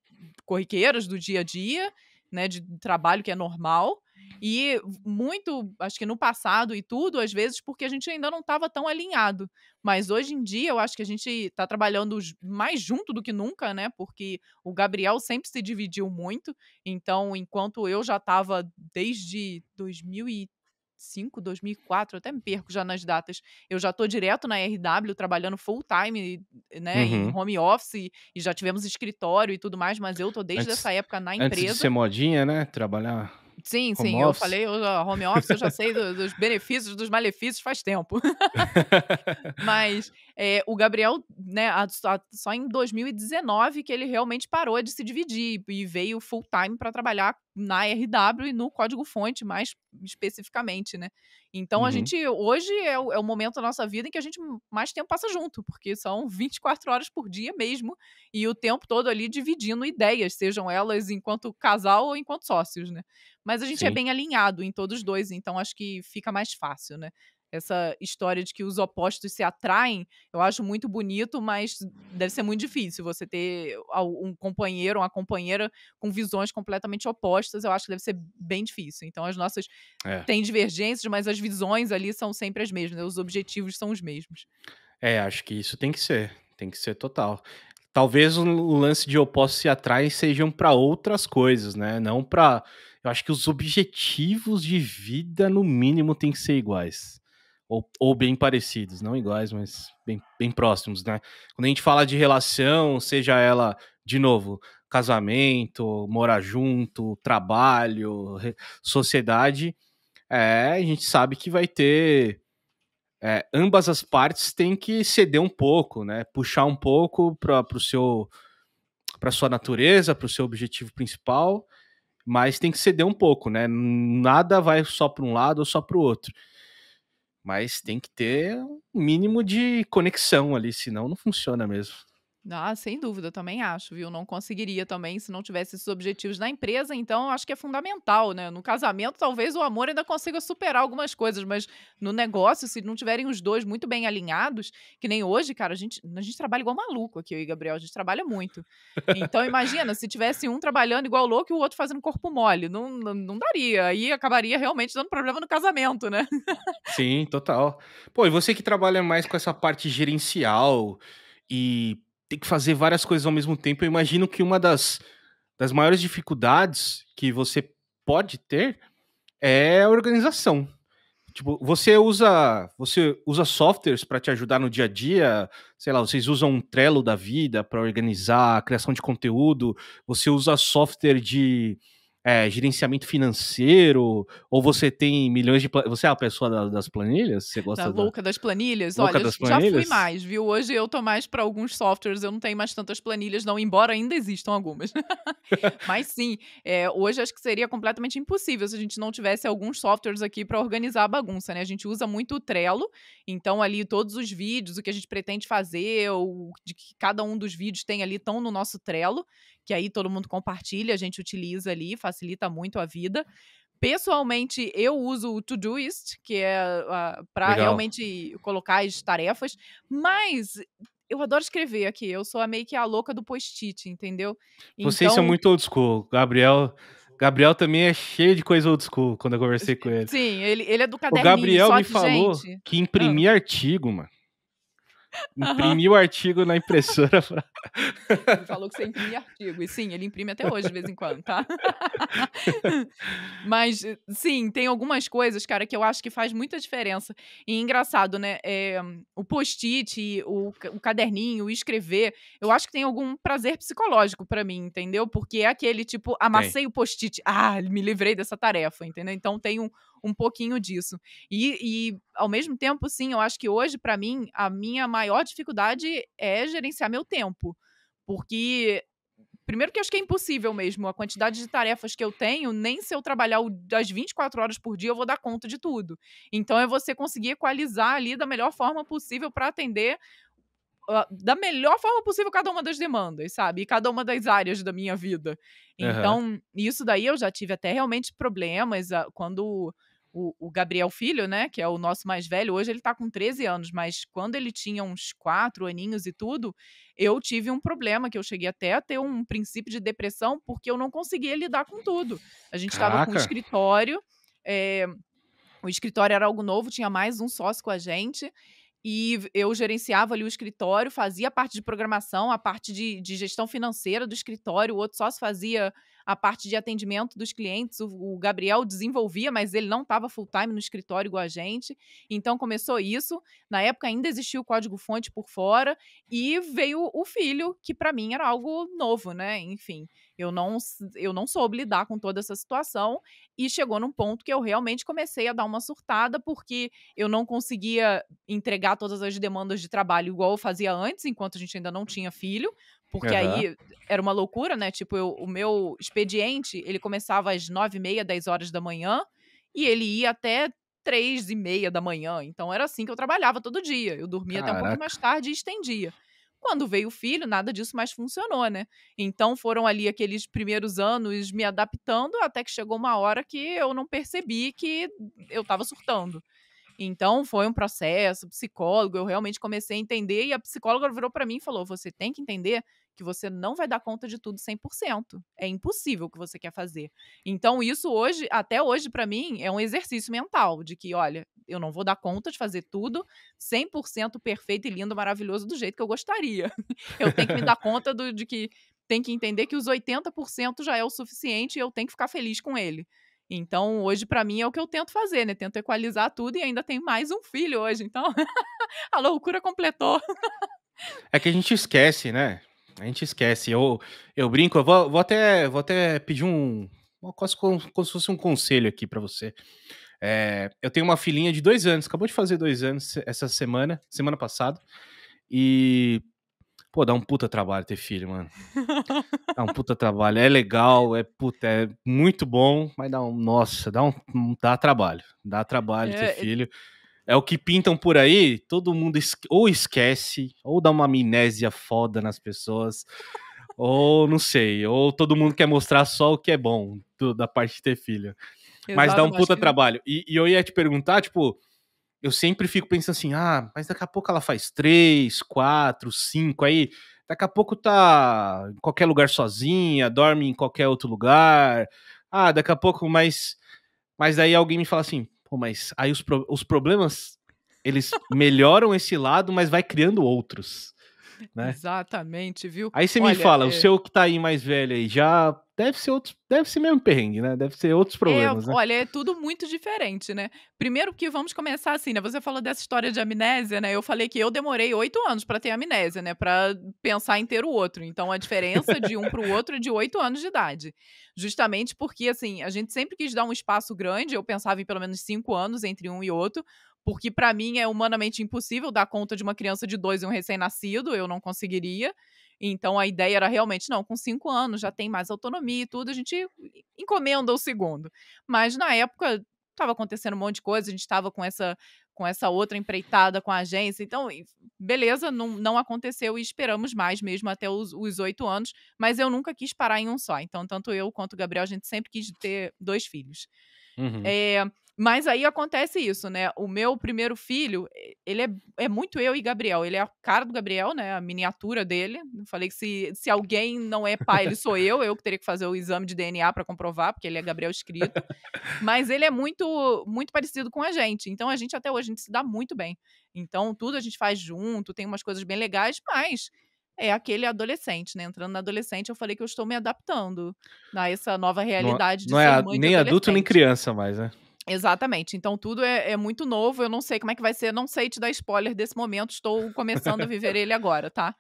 corriqueiras do dia a dia, né? De trabalho que é normal e muito, acho que no passado e tudo, às vezes, porque a gente ainda não estava tão alinhado. Mas hoje em dia, eu acho que a gente está trabalhando mais junto do que nunca, né? Porque o Gabriel sempre se dividiu muito. Então, enquanto eu já estava desde 2005, 2004, até me perco já nas datas. Eu já estou direto na RW, trabalhando full time, né, uhum. em home office, e já tivemos escritório e tudo mais, mas eu estou desde antes, essa época na empresa. Antes de ser modinha, né, trabalhar Sim, home sim. Office. Eu falei, eu já, home office, eu já sei do, dos benefícios, dos malefícios faz tempo. Mas é, o Gabriel, né, a, a, só em 2019 que ele realmente parou de se dividir e veio full time para trabalhar na RW e no código-fonte, mais especificamente, né? Então, uhum. a gente, hoje é o, é o, momento da nossa vida em que a gente mais tempo passa junto, porque são 24 horas por dia mesmo, e o tempo todo ali dividindo ideias, sejam elas enquanto casal ou enquanto sócios, né? Mas a gente é Sim. é bem alinhado em todos os dois, então acho que fica mais fácil, né? essa história de que os opostos se atraem, eu acho muito bonito, mas deve ser muito difícil você ter um companheiro, uma companheira com visões completamente opostas, eu acho que deve ser bem difícil. Então as nossas é. têm divergências, mas as visões ali são sempre as mesmas, né? os objetivos são os mesmos. É, acho que isso tem que ser, tem que ser total. Talvez o lance de opostos se atraem sejam para outras coisas, né? Não para eu acho que os objetivos de vida, no mínimo, têm que ser iguais ou, ou bem parecidos, não iguais, mas bem, bem próximos, né? Quando a gente fala de relação, seja ela, de novo, casamento, morar junto, trabalho, sociedade, é, a gente sabe que vai ter. É, ambas as partes têm que ceder um pouco, né? Puxar um pouco para o seu para sua natureza, para o seu objetivo principal, mas tem que ceder um pouco, né? Nada vai só para um lado ou só para o outro. Mas tem que ter um mínimo de conexão ali, senão não funciona mesmo. Ah, sem dúvida, eu também acho, viu? Não conseguiria também se não tivesse esses objetivos na empresa, então eu acho que é fundamental, né? No casamento, talvez o amor ainda consiga superar algumas coisas, mas no negócio, se não tiverem os dois muito bem alinhados, que nem hoje, cara, a gente, a gente trabalha igual maluco aqui, eu e Gabriel, a gente trabalha muito. Então, imagina, se tivesse um trabalhando igual louco e o outro fazendo corpo mole, não, não, não daria, aí acabaria realmente dando problema no casamento, né? Sim, total. Pô, e você que trabalha mais com essa parte gerencial e tem que fazer várias coisas ao mesmo tempo. Eu imagino que uma das, das maiores dificuldades que você pode ter é a organização. Tipo, você usa, você usa softwares para te ajudar no dia a dia, sei lá, vocês usam um Trello da vida para organizar a criação de conteúdo, você usa software de é, gerenciamento financeiro, ou você tem milhões de. Você é a pessoa da, das planilhas? Você gosta da louca da... das planilhas? Louca Olha, das já fui mais, viu? Hoje eu tô mais para alguns softwares, eu não tenho mais tantas planilhas, não, embora ainda existam algumas. Mas sim, é, hoje acho que seria completamente impossível se a gente não tivesse alguns softwares aqui para organizar a bagunça, né? A gente usa muito o Trello, então ali todos os vídeos, o que a gente pretende fazer, o de que cada um dos vídeos tem ali, estão no nosso Trello que aí todo mundo compartilha, a gente utiliza ali, facilita muito a vida. Pessoalmente, eu uso o Todoist, que é uh, ah, para realmente colocar as tarefas, mas eu adoro escrever aqui, eu sou a meio que a louca do post-it, entendeu? Vocês é então... são muito old school, Gabriel. Gabriel também é cheio de coisa old school quando eu conversei com ele. Sim, ele, ele é do caderninho. O Gabriel me falou gente... que imprimir ah. artigo, mano. Imprimiu o artigo na impressora. Pra... Ele falou que você imprimia artigo. E sim, ele imprime até hoje, de vez em quando, tá? Mas, sim, tem algumas coisas, cara, que eu acho que faz muita diferença. E é engraçado, né? É, o post-it, o, o caderninho, o escrever, eu acho que tem algum prazer psicológico para mim, entendeu? Porque é aquele tipo, amassei tem. o post-it, ah, me livrei dessa tarefa, entendeu? Então tem um, um pouquinho disso. E, e ao mesmo tempo, sim, eu acho que hoje, para mim, a minha maior dificuldade é gerenciar meu tempo. Porque primeiro que eu acho que é impossível mesmo. A quantidade de tarefas que eu tenho, nem se eu trabalhar as 24 horas por dia, eu vou dar conta de tudo. Então é você conseguir equalizar ali da melhor forma possível para atender da melhor forma possível cada uma das demandas, sabe? E cada uma das áreas da minha vida. Então, uhum. isso daí eu já tive até realmente problemas ah, quando o, o, Gabriel Filho, né, que é o nosso mais velho, hoje ele tá com 13 anos, mas quando ele tinha uns 4 aninhos e tudo, eu tive um problema que eu cheguei até a ter um princípio de depressão porque eu não conseguia lidar com tudo. A gente estava com o escritório, é, o escritório era algo novo, tinha mais um sócio com a gente e eu gerenciava ali o escritório, fazia a parte de programação, a parte de, de gestão financeira do escritório, o outro sócio fazia a parte de atendimento dos clientes, o, o Gabriel desenvolvia, mas ele não estava full time no escritório igual a gente. Então começou isso. Na época ainda existia o código-fonte por fora e veio o filho, que para mim era algo novo, né? Enfim, eu não eu não soube lidar com toda essa situação e chegou num ponto que eu realmente comecei a dar uma surtada porque eu não conseguia entregar todas as demandas de trabalho igual eu fazia antes, enquanto a gente ainda não tinha filho, porque uhum. aí era uma loucura, né? Tipo, eu, o meu expediente, ele começava às nove e meia, dez horas da manhã, e ele ia até três e meia da manhã. Então era assim que eu trabalhava todo dia. Eu dormia Caraca. até um pouco mais tarde e estendia. Quando veio o filho, nada disso mais funcionou, né? Então foram ali aqueles primeiros anos me adaptando, até que chegou uma hora que eu não percebi que eu estava surtando. Então foi um processo, psicólogo, eu realmente comecei a entender e a psicóloga virou para mim e falou: "Você tem que entender que você não vai dar conta de tudo 100%. É impossível o que você quer fazer". Então isso hoje, até hoje para mim, é um exercício mental de que, olha, eu não vou dar conta de fazer tudo 100% perfeito e lindo, maravilhoso do jeito que eu gostaria. eu tenho que me dar conta do, de que tem que entender que os 80% já é o suficiente e eu tenho que ficar feliz com ele. Então, hoje, para mim, é o que eu tento fazer, né? Tento equalizar tudo e ainda tenho mais um filho hoje. Então, a loucura completou. é que a gente esquece, né? A gente esquece. Eu, eu brinco, eu vou, vou até, vou até pedir um. Quase como, como se fosse um conselho aqui para você. É, eu tenho uma filhinha de dois anos, acabou de fazer dois anos essa semana, semana passada. E Pô, dá um puta trabalho ter filho, mano. Dá um puta trabalho. É legal, é puta, é muito bom, mas dá um. Nossa, dá um. Dá trabalho. Dá trabalho é, ter é filho. É... o que pintam por aí, todo mundo ou esquece, ou dá uma amnésia foda nas pessoas, ou não sei, ou todo mundo quer mostrar só o que é bom do, da parte de ter filho. Exato, mas dá um puta que... trabalho. E, e eu ia te perguntar, tipo, eu sempre fico pensando assim, ah, mas daqui a pouco ela faz três, quatro, cinco, aí daqui a pouco tá em qualquer lugar sozinha, dorme em qualquer outro lugar, ah, daqui a pouco, mas, mas daí alguém me fala assim, pô, mas aí os, pro, os problemas, eles melhoram esse lado, mas vai criando outros. Né? Exatamente, viu? Aí você Olha, me fala, é... o seu que tá aí mais velho aí, já deve ser outros, deve ser mesmo perrengue, né? Deve ser outros é, problemas. É, né? Olha, é tudo muito diferente, né? Primeiro que vamos começar assim, né? Você falou dessa história de amnésia, né? Eu falei que eu demorei oito anos para ter amnésia, né? Para pensar em ter o outro. Então a diferença de um para o outro é de oito anos de idade, justamente porque assim a gente sempre quis dar um espaço grande. Eu pensava em pelo menos cinco anos entre um e outro, porque para mim é humanamente impossível dar conta de uma criança de dois e um recém-nascido, eu não conseguiria. Então a ideia era realmente, não, com cinco anos já tem mais autonomia e tudo, a gente encomenda o segundo. Mas na época estava acontecendo um monte de coisa, a gente estava com essa com essa outra empreitada com a agência. Então, beleza, não, não aconteceu e esperamos mais mesmo até os oito anos, mas eu nunca quis parar em um só. Então, tanto eu quanto o Gabriel, a gente sempre quis ter dois filhos. Uhum. É, mas aí acontece isso, né? O meu primeiro filho, ele é, é muito eu e Gabriel. Ele é a cara do Gabriel, né? A miniatura dele. Eu falei que se, se alguém não é pai, ele sou eu. Eu que teria que fazer o exame de DNA para comprovar, porque ele é Gabriel escrito. Mas ele é muito, muito parecido com a gente. Então a gente até hoje a gente se dá muito bem. Então tudo a gente faz junto, tem umas coisas bem legais, mas é aquele adolescente, né? Entrando na adolescente, eu falei que eu estou me adaptando a essa nova é, realidade não, de não é ser é, mãe Nem adulto, nem criança mais, né? Exatamente. Então tudo é, é, muito novo. Eu não sei como é que vai ser. Não sei te dar spoiler desse momento. Estou começando a viver ele agora, tá?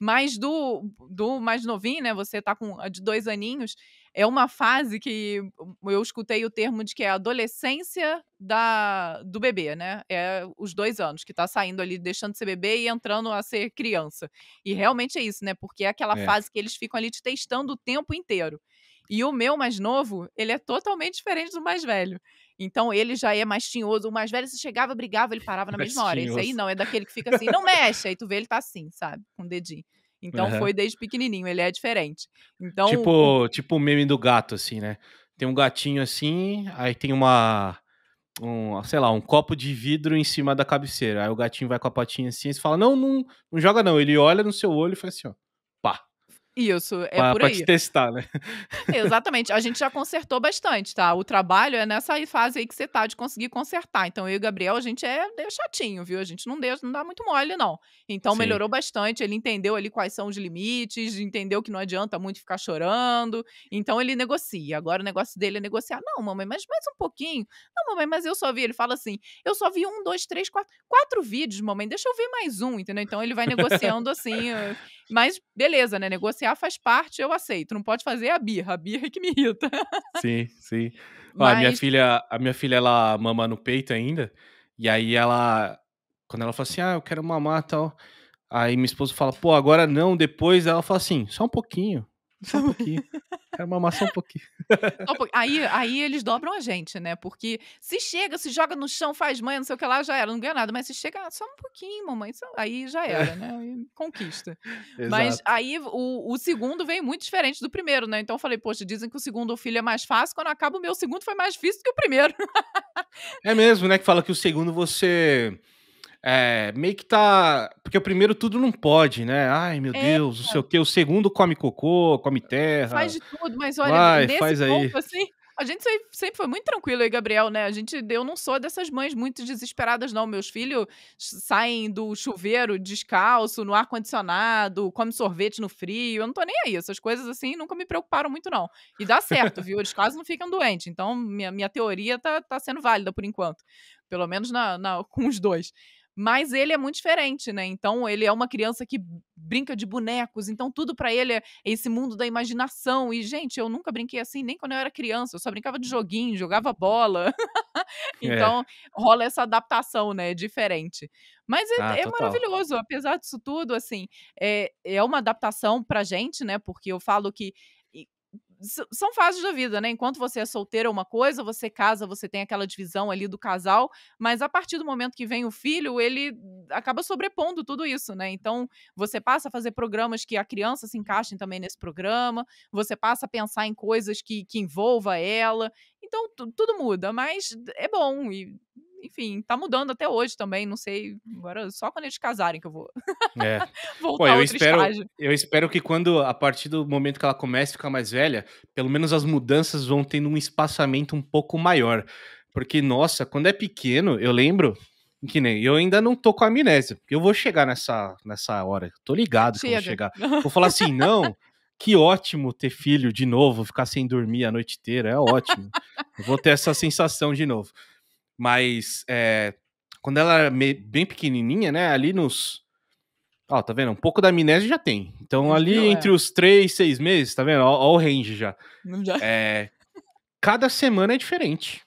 Mas do, do mais novinho, né? Você tá com de dois aninhos. É uma fase que eu escutei o termo de que é a adolescência da, do bebê, né? É os dois anos que tá saindo ali, deixando de ser bebê e entrando a ser criança. E realmente é isso, né? Porque é aquela é. fase que eles ficam ali te testando o tempo inteiro. E o meu mais novo, ele é totalmente diferente do mais velho. Então ele já é mais tinhoso. O mais velho, se chegava, brigava, ele parava na mais mesma hora. Esse aí não, é daquele que fica assim, não mexe. Aí tu vê, ele tá assim, sabe? Com o dedinho. Então uhum. foi desde pequenininho, ele é diferente. Então Tipo, tipo o meme do gato assim, né? Tem um gatinho assim, aí tem uma um, sei lá, um copo de vidro em cima da cabeceira. Aí o gatinho vai com a patinha assim e fala: "Não, não, não joga não". Ele olha no seu olho e faz assim, ó. Isso, é pra, por aí. Pra te testar, né? Exatamente. A gente já consertou bastante, tá? O trabalho é nessa fase aí que você tá de conseguir consertar. Então, eu e o Gabriel, a gente é, é chatinho, viu? A gente não, deixa, não dá muito mole, não. Então, Sim. melhorou bastante. Ele entendeu ali quais são os limites, entendeu que não adianta muito ficar chorando. Então, ele negocia. Agora, o negócio dele é negociar. Não, mamãe, mas mais um pouquinho. Não, mamãe, mas eu só vi. Ele fala assim, eu só vi um, dois, três, quatro. Quatro vídeos, mamãe. Deixa eu ver mais um, entendeu? Então, ele vai negociando assim. Eh, mas, beleza, né? Negocia assim, ah, faz parte, eu aceito. Não pode fazer a birra, a birra é que me irrita. Sim, sim. Mas... Ó, a minha filha, a minha filha, ela mama no peito ainda. E aí ela, quando ela fala assim, ah, eu quero mamar tal. Aí minha esposa fala, pô, agora não, depois. Ela fala assim, só um pouquinho. Só um pouquinho. Quero mamar só um pouquinho. um pouquinho. Aí, aí eles dobram a gente, né? Porque se chega, se joga no chão, faz mãe, não sei o que lá, já era, não ganha nada. Mas se chega ah, só um pouquinho, mamãe, aí já é. era, né? Aí conquista. Exato. Mas aí o, o segundo veio muito diferente do primeiro, né? Então eu falei, poxa, dizem que o segundo filho é mais fácil. Quando acaba, o meu segundo foi mais difícil que o primeiro. é mesmo, né? Que fala que o segundo você é, meio que tá. Porque o primeiro tudo não pode, né? Ai, meu é, Deus, não sei o então. quê. O segundo come cocô, come terra. Faz de tudo, mas olha, Vai, nesse faz ponto, aí. assim, a gente sempre foi muito tranquilo, aí Gabriel, né? A gente, eu não sou dessas mães muito desesperadas, não. Meus filhos saem do chuveiro descalço, no ar-condicionado, comem sorvete no frio. Eu não tô nem aí. Essas coisas assim nunca me preocuparam muito, não. E dá certo, viu? Eles quase não ficam doentes. Então, minha, minha teoria tá, tá sendo válida por enquanto. Pelo menos na, na com os dois. Mas ele é muito diferente, né? Então ele é uma criança que brinca de bonecos, então tudo para ele é esse mundo da imaginação. E gente, eu nunca brinquei assim nem quando eu era criança, eu só brincava de joguinho, jogava bola. É. então é. rola essa adaptação, né? É Diferente. Mas é, ah, é maravilhoso, apesar disso tudo, assim, é, é uma adaptação pra gente, né? Porque eu falo que são fases da vida, né? Enquanto você é solteira é uma coisa, você casa, você tem aquela divisão ali do casal, mas a partir do momento que vem o filho, ele acaba sobrepondo tudo isso, né? Então, você passa a fazer programas que a criança se encaixem também nesse programa, você passa a pensar em coisas que, que envolva ela. Então, tudo muda, mas é bom e enfim, tá mudando até hoje também, não sei. Agora só quando eles casarem que eu vou. É. Voltar Pô, eu espero, estágio. eu espero que quando a partir do momento que ela comece a ficar mais velha, pelo menos as mudanças vão tendo um espaçamento um pouco maior. Porque, nossa, quando é pequeno, eu lembro que nem eu ainda não tô com amnésia. Eu vou chegar nessa, nessa hora. tô ligado Chega. que eu vou chegar. Vou falar assim, não, que ótimo ter filho de novo, ficar sem dormir a noite inteira, é ótimo. Eu vou ter essa sensação de novo. Mas é, quando ela era bem pequenininha, né? Ali nos. Ó, tá vendo? Um pouco da amnésia já tem. Então, ali Não, é. entre os três, seis meses, tá vendo? Ó, ó o range já. já. É, cada semana é diferente.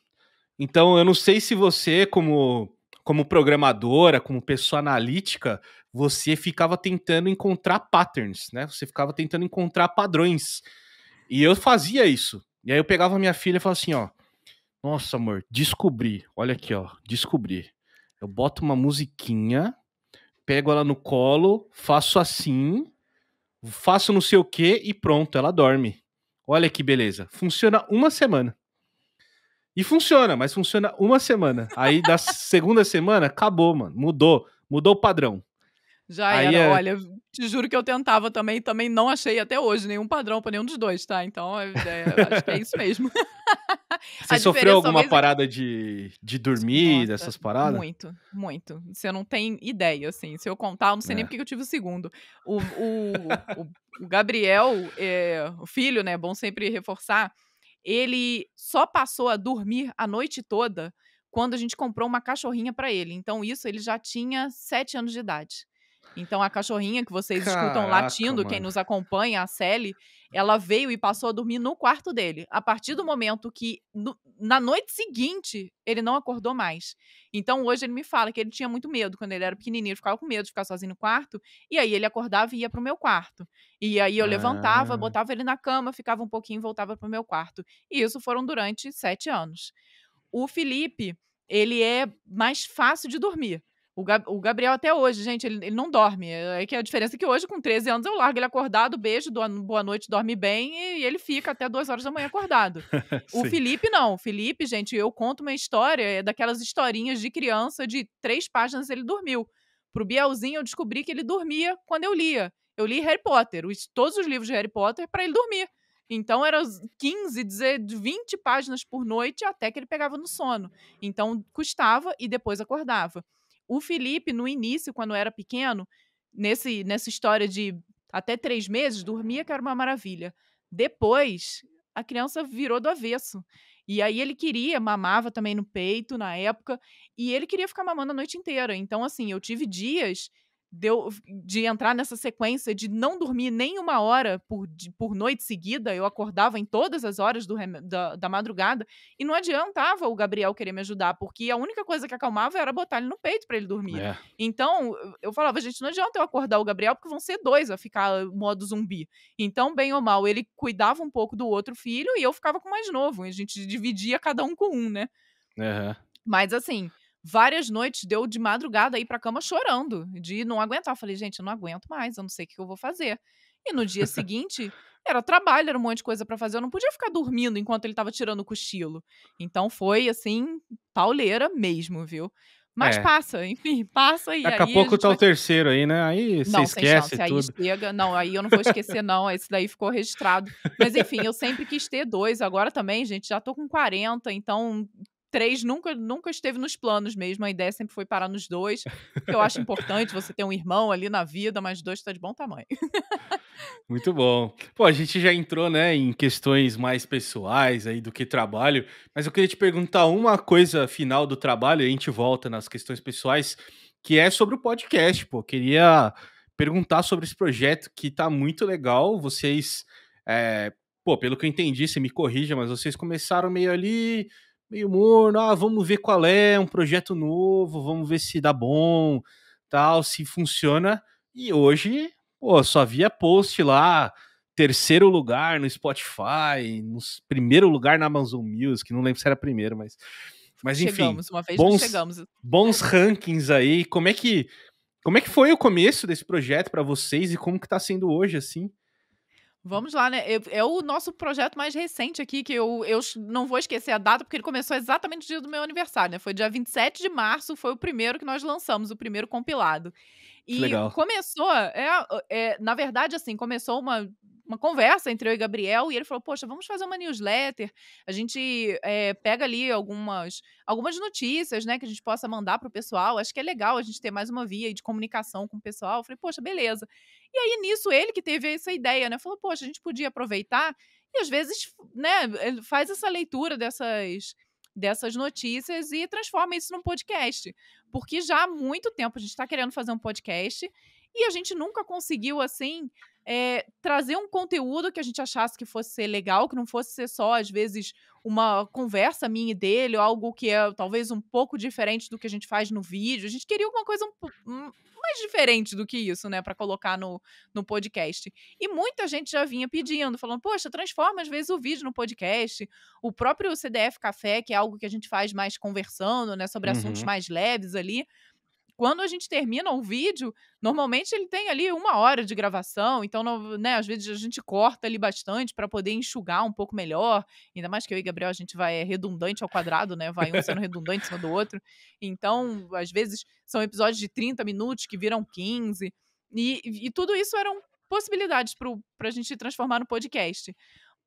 Então, eu não sei se você, como, como programadora, como pessoa analítica, você ficava tentando encontrar patterns, né? Você ficava tentando encontrar padrões. E eu fazia isso. E aí eu pegava minha filha e falava assim, ó, nossa, amor, descobri. Olha aqui, ó. Descobri. Eu boto uma musiquinha, pego ela no colo, faço assim, faço não sei o que e pronto, ela dorme. Olha que beleza. Funciona uma semana. E funciona, mas funciona uma semana. Aí da segunda semana, acabou, mano. Mudou. Mudou o padrão. Já Aí era, é... olha, te juro que eu tentava também, também não achei até hoje nenhum padrão para nenhum dos dois, tá? Então, é, é, acho que é isso mesmo. Você sofreu alguma mesmo... É parada de, de dormir, Nossa, dessas paradas? Muito, muito. Você não tem ideia, assim. Se eu contar, eu não sei é. nem porque eu tive o segundo. O, o, o, o Gabriel, é, o filho, né? É bom sempre reforçar. Ele só passou a dormir a noite toda quando a gente comprou uma cachorrinha para ele. Então, isso ele já tinha sete anos de idade. Então, a cachorrinha que vocês Caraca, escutam latindo, mano. quem nos acompanha, a Sally, ela veio e passou a dormir no quarto dele. A partir do momento que, no, na noite seguinte, ele não acordou mais. Então, hoje ele me fala que ele tinha muito medo quando ele era pequenininho, ele ficava com medo de ficar sozinho no quarto. E aí ele acordava e ia o meu quarto. E aí eu levantava, ah. botava ele na cama, ficava um pouquinho e voltava o meu quarto. E isso foram durante sete anos. O Felipe, ele é mais fácil de dormir. O, Gab o Gabriel até hoje, gente, ele, ele, não dorme. É que a diferença é que hoje, com 13 anos, eu largo ele acordado, beijo, boa noite, dorme bem, e, ele fica até 2 horas da manhã acordado. o Felipe, não. O Felipe, gente, eu conto uma história, é daquelas historinhas de criança, de três páginas ele dormiu. Pro Bielzinho, eu descobri que ele dormia quando eu lia. Eu li Harry Potter, os, todos os livros de Harry Potter, para ele dormir. Então eram 15, 20 páginas por noite até que ele pegava no sono. Então custava e depois acordava. O Felipe, no início, quando era pequeno, nesse, nessa história de até três meses, dormia que era uma maravilha. Depois, a criança virou do avesso. E aí ele queria, mamava também no peito na época, e ele queria ficar mamando a noite inteira. Então, assim, eu tive dias deu, de entrar nessa sequência de não dormir nem uma hora por, de, por noite seguida, eu acordava em todas as horas do, da, da madrugada, e não adiantava o Gabriel querer me ajudar, porque a única coisa que acalmava era botar ele no peito para ele dormir. É. Então, eu falava, gente, não adianta eu acordar o Gabriel, porque vão ser dois a ficar modo zumbi. Então, bem ou mal, ele cuidava um pouco do outro filho e eu ficava com o mais novo, e a gente dividia cada um com um, né? Uhum. Mas assim, várias noites deu de madrugada aí para cama chorando, de não aguentar. Eu falei, gente, eu não aguento mais, eu não sei o que eu vou fazer. E no dia seguinte, era trabalho, era um monte de coisa para fazer, eu não podia ficar dormindo enquanto ele estava tirando o cochilo. Então foi assim, pauleira mesmo, viu? Mas é. passa, enfim, passa e Daqui aí a pouco a tá vai... o terceiro aí, né? Aí você esquece chance, tudo. Aí chega, não, aí eu não vou esquecer não, esse daí ficou registrado. Mas enfim, eu sempre quis ter dois, agora também, gente, já tô com 40, então três nunca, nunca esteve nos planos mesmo. A ideia sempre foi parar nos dois. Que eu acho importante você ter um irmão ali na vida, mas dois está de bom tamanho. Muito bom. Pô, a gente já entrou, né, em questões mais pessoais aí do que trabalho, mas eu queria te perguntar uma coisa final do trabalho, e a gente volta nas questões pessoais, que é sobre o podcast, pô. Eu queria perguntar sobre esse projeto que tá muito legal. Vocês, é, pô, pelo que eu entendi, você me corrija, mas vocês começaram meio ali meio morno, ah, vamos ver qual é, um projeto novo, vamos ver se dá bom, tal, se funciona. E hoje, pô, só via post lá, terceiro lugar no Spotify, no primeiro lugar na Amazon Music, não lembro se era primeiro, mas mas enfim, chegamos, uma vez bons, chegamos. bons rankings aí. Como é que como é que foi o começo desse projeto para vocês e como que tá sendo hoje assim? Vamos lá, né? É, o nosso projeto mais recente aqui, que eu, eu não vou esquecer a data, porque ele começou exatamente no dia do meu aniversário, né? Foi dia 27 de março, foi o primeiro que nós lançamos, o primeiro compilado. E Legal. começou, é, é, na verdade, assim, começou uma uma conversa entre eu e Gabriel, e ele falou: Poxa, vamos fazer uma newsletter. A gente é, pega ali algumas, algumas notícias, né, que a gente possa mandar para o pessoal. Acho que é legal a gente ter mais uma via de comunicação com o pessoal. Eu falei: Poxa, beleza. E aí nisso ele que teve essa ideia, né? Falou: Poxa, a gente podia aproveitar e às vezes, né, faz essa leitura dessas dessas notícias e transforma isso num podcast. Porque já há muito tempo a gente está querendo fazer um podcast e a gente nunca conseguiu, assim, é, trazer um conteúdo que a gente achasse que fosse ser legal, que não fosse ser só, às vezes, uma conversa minha e dele, ou algo que é talvez um pouco diferente do que a gente faz no vídeo. A gente queria alguma coisa um, hum, mais diferente do que isso, né, para colocar no, no podcast. E muita gente já vinha pedindo, falando, poxa, transforma às vezes o vídeo no podcast. O próprio CDF Café, que é algo que a gente faz mais conversando, né, sobre uhum. assuntos mais leves ali quando a gente termina um vídeo, normalmente ele tem ali uma hora de gravação, então, né, às vezes a gente corta ali bastante para poder enxugar um pouco melhor. Ainda mais que eu e Gabriel a gente vai é, redundante ao quadrado, né? Vai um sendo redundante em cima do outro. Então, às vezes são episódios de 30 minutos que viram 15. E, e tudo isso eram possibilidades para a gente transformar no podcast.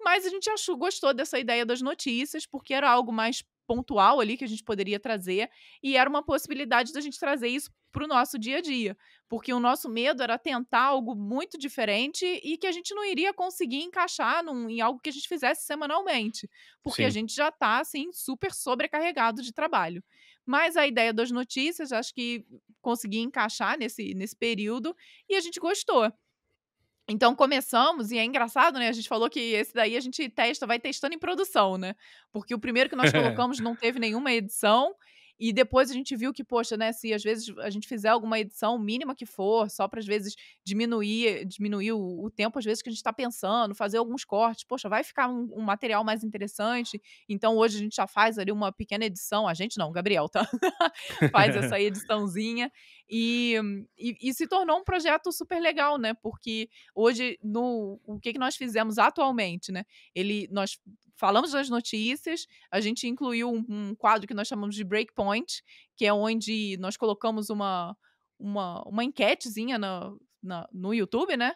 Mas a gente achou, gostou dessa ideia das notícias, porque era algo mais pontual ali que a gente poderia trazer, e era uma possibilidade da gente trazer isso para o nosso dia a dia, porque o nosso medo era tentar algo muito diferente e que a gente não iria conseguir encaixar num, em algo que a gente fizesse semanalmente, porque Sim. a gente já está assim super sobrecarregado de trabalho. Mas a ideia das notícias, acho que consegui encaixar nesse, nesse período e a gente gostou. Então começamos, e é engraçado, né? A gente falou que esse daí a gente testa, vai testando em produção, né? Porque o primeiro que nós colocamos não teve nenhuma edição, e depois a gente viu que, poxa, né, se às vezes a gente fizer alguma edição mínima que for, só para às vezes diminuir, diminuir o, o, tempo, às vezes, que a gente está pensando, fazer alguns cortes, poxa, vai ficar um, um, material mais interessante. Então hoje a gente já faz ali uma pequena edição, a gente não, Gabriel, tá? faz essa ediçãozinha. E, hum, e, e, se tornou um projeto super legal, né? Porque hoje, no o que, que nós fizemos atualmente, né? Ele, nós falamos das notícias, a gente incluiu um, um quadro que nós chamamos de Breakpoint, que é onde nós colocamos uma, uma, uma enquetezinha na, na, no YouTube, né?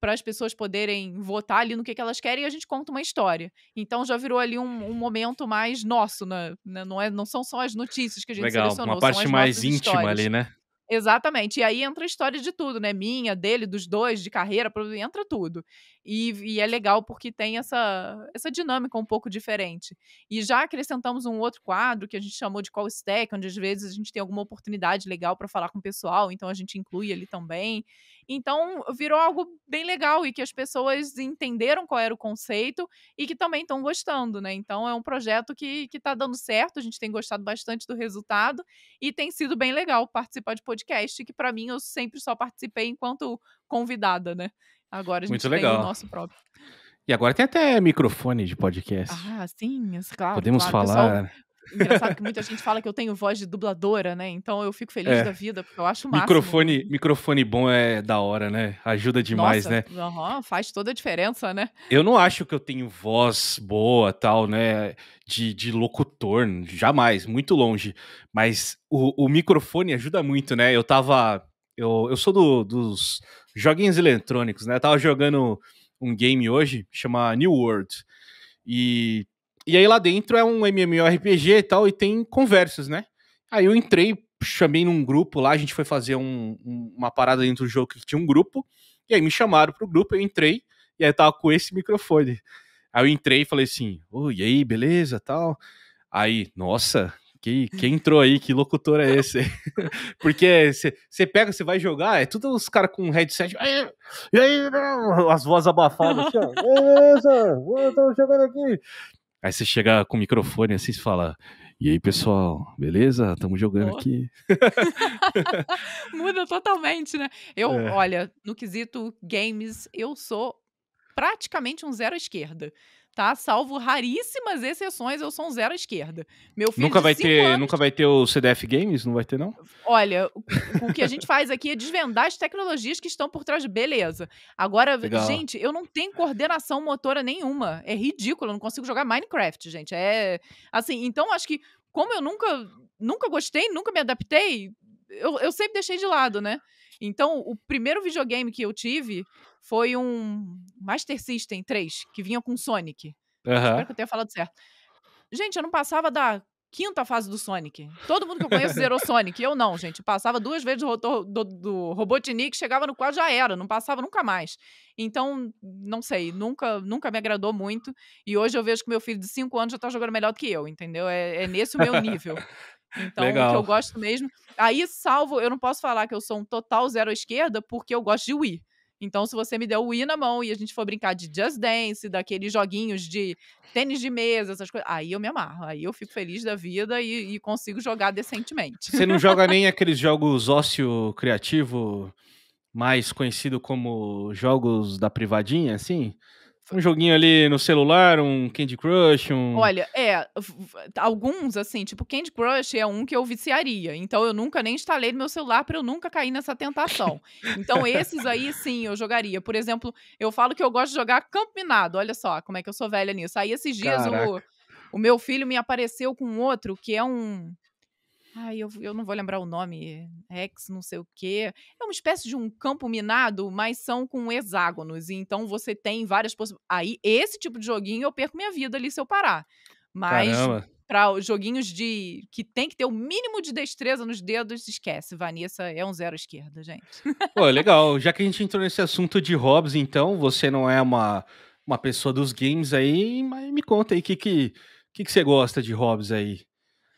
para as pessoas poderem votar ali no que, que elas querem e a gente conta uma história. Então já virou ali um, um momento mais nosso, né? né não, é, não são só as notícias que a gente Legal, selecionou. Uma parte mais íntima histórias. ali, né? Exatamente. E aí entra a história de tudo, né? Minha, dele, dos dois, de carreira, entra tudo. E, e, é legal porque tem essa, essa dinâmica um pouco diferente. E já acrescentamos um outro quadro que a gente chamou de call stack, onde às vezes a gente tem alguma oportunidade legal para falar com o pessoal, então a gente inclui ali também. Então virou algo bem legal e que as pessoas entenderam qual era o conceito e que também estão gostando, né? Então é um projeto que está dando certo, a gente tem gostado bastante do resultado e tem sido bem legal participar de podcast, que para mim eu sempre só participei enquanto convidada, né? Agora a gente Muito legal. tem o nosso próprio. E agora tem até microfone de podcast. Ah, sim, claro. Podemos claro, falar. Pessoal, engraçado que muita gente fala que eu tenho voz de dubladora, né? Então eu fico feliz é. da vida, porque eu acho o máximo. Microfone, microfone bom é da hora, né? Ajuda demais, Nossa, né? faz toda a diferença, né? Eu não acho que eu tenho voz boa, tal, né? De, de locutor, jamais, muito longe. Mas o, o microfone ajuda muito, né? Eu tava eu, eu sou do, dos joguinhos eletrônicos, né? Eu tava jogando um game hoje, chama New World. E, e aí lá dentro é um MMORPG e tal, e tem conversas, né? Aí eu entrei, chamei num grupo lá, a gente foi fazer um, uma parada dentro do jogo que tinha um grupo, e aí me chamaram pro grupo, eu entrei, e aí eu tava com esse microfone. Aí eu entrei e falei assim, oi, oh, e aí, beleza, tal? Aí, nossa, que, entrou aí, que locutor é esse? Porque você pega, você vai jogar, é tudo os caras com headset. E aí, as vozes abafadas assim, Beleza, estamos chegando aqui. Aí você chega com o microfone assim e fala. E aí, pessoal, beleza? Estamos jogando aqui. Muda totalmente, né? Eu, é. olha, no quesito games, eu sou praticamente um zero à esquerda tá? Salvo raríssimas exceções, eu sou um zero à esquerda. Meu filho nunca vai ter, anos... nunca vai ter o CDF Games, não vai ter não? Olha, o, que a gente faz aqui é desvendar as tecnologias que estão por trás beleza. Agora, Legal. gente, eu não tenho coordenação motora nenhuma. É ridículo, eu não consigo jogar Minecraft, gente. É assim, então acho que como eu nunca nunca gostei, nunca me adaptei, eu, eu sempre deixei de lado, né? Então, o primeiro videogame que eu tive foi um Master System 3, que vinha com Sonic. Uhum. Espero que eu tenha falado certo. Gente, eu não passava da quinta fase do Sonic. Todo mundo que eu conheço zerou Sonic. Eu não, gente. Passava duas vezes do, do, do Robotnik, chegava no quadro, já era. Não passava nunca mais. Então, não sei. Nunca nunca me agradou muito. E hoje eu vejo que meu filho de 5 anos já tá jogando melhor do que eu, entendeu? É, é nesse o meu nível. Então, Legal. o que eu gosto mesmo. Aí, salvo, eu não posso falar que eu sou um total zero à esquerda, porque eu gosto de Wii. Então, se você me der o Wii na mão e a gente for brincar de Just Dance, daqueles joguinhos de tênis de mesa, essas coisas, aí eu me amarro, aí eu fico feliz da vida e, e consigo jogar decentemente. Você não joga nem aqueles jogos ócio criativo mais conhecido como jogos da privadinha, assim? Um joguinho ali no celular, um Candy Crush, um. Olha, é. Alguns, assim, tipo, Candy Crush é um que eu viciaria. Então eu nunca nem instalei no meu celular para eu nunca cair nessa tentação. então esses aí, sim, eu jogaria. Por exemplo, eu falo que eu gosto de jogar Campo Minado. Olha só como é que eu sou velha nisso. Aí esses dias o, o meu filho me apareceu com outro que é um Ai, eu, eu não vou lembrar o nome, Rex, não sei o quê. É uma espécie de um campo minado, mas são com hexágonos. Então você tem várias possibilidades. Aí, esse tipo de joguinho eu perco minha vida ali se eu parar. Mas para joguinhos de que tem que ter o mínimo de destreza nos dedos, esquece. Vanessa é um zero esquerda, gente. Pô, legal. Já que a gente entrou nesse assunto de hobbies, então, você não é uma, uma pessoa dos games aí, mas me conta aí o que, que, que, que você gosta de hobbies aí.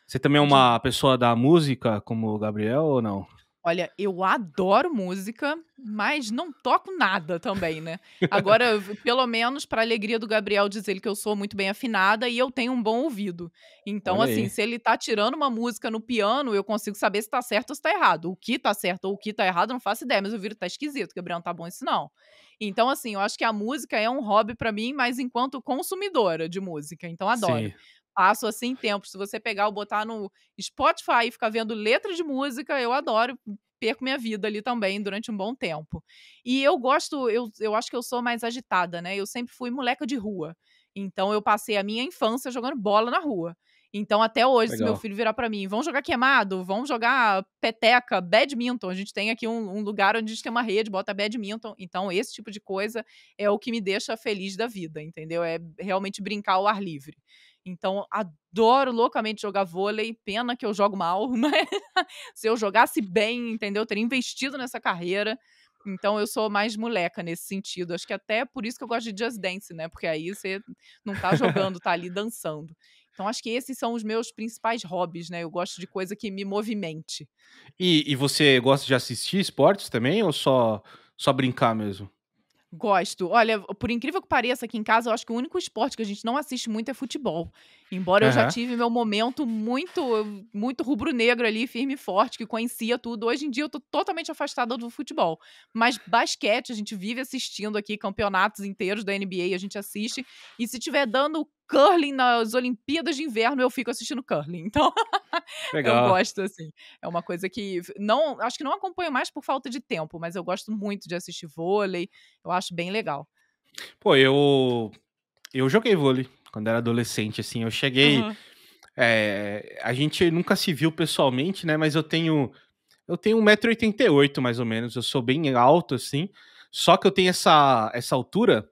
Você também é uma pessoa da música, como o Gabriel, ou não? Olha, eu adoro música, mas não toco nada também, né? Agora, pelo menos para alegria do Gabriel dizer que eu sou muito bem afinada e eu tenho um bom ouvido. Então, assim, se ele tá tirando uma música no piano, eu consigo saber se tá certo ou se tá errado. O que tá certo ou o que tá errado, não faço ideia, mas o vídeo tá esquisito, Gabriel, não tá bom isso não. Então, assim, eu acho que a música é um hobby para mim, mas enquanto consumidora de música, então adoro. Sim passo assim tempo. Se você pegar ou botar no Spotify e ficar vendo letra de música, eu adoro, perco minha vida ali também durante um bom tempo. E eu gosto, eu, eu acho que eu sou mais agitada, né? Eu sempre fui moleca de rua. Então eu passei a minha infância jogando bola na rua. Então, até hoje, Legal. se meu filho virar para mim, vamos jogar queimado, vamos jogar peteca, badminton. A gente tem aqui um, um, lugar onde a gente tem uma rede, bota badminton. Então, esse tipo de coisa é o que me deixa feliz da vida, entendeu? É realmente brincar ao ar livre. Então, adoro loucamente jogar vôlei. Pena que eu jogo mal, mas se eu jogasse bem, entendeu? teria investido nessa carreira. Então, eu sou mais moleca nesse sentido. Acho que até é por isso que eu gosto de Just Dance, né? Porque aí você não tá jogando, tá ali dançando. Então, acho que esses são os meus principais hobbies, né? Eu gosto de coisa que me movimente. E, e você gosta de assistir esportes também ou só, só brincar mesmo? Gosto. Olha, por incrível que pareça, aqui em casa eu acho que o único esporte que a gente não assiste muito é futebol. Embora uhum. eu já tive meu momento muito muito rubro-negro ali, firme e forte, que conhecia tudo. Hoje em dia eu tô totalmente afastada do futebol. Mas basquete, a gente vive assistindo aqui campeonatos inteiros da NBA, a gente assiste. E se tiver dando curling nas Olimpíadas de Inverno, eu fico assistindo curling. Então, Legal. eu gosto, assim. É uma coisa que não, acho que não acompanho mais por falta de tempo, mas eu gosto muito de assistir vôlei. Eu acho bem legal. Pô, eu eu joguei vôlei quando era adolescente, assim. Eu cheguei. Uhum. É, a gente nunca se viu pessoalmente, né? Mas eu tenho. Eu tenho 1,88m mais ou menos. Eu sou bem alto, assim. Só que eu tenho essa, essa altura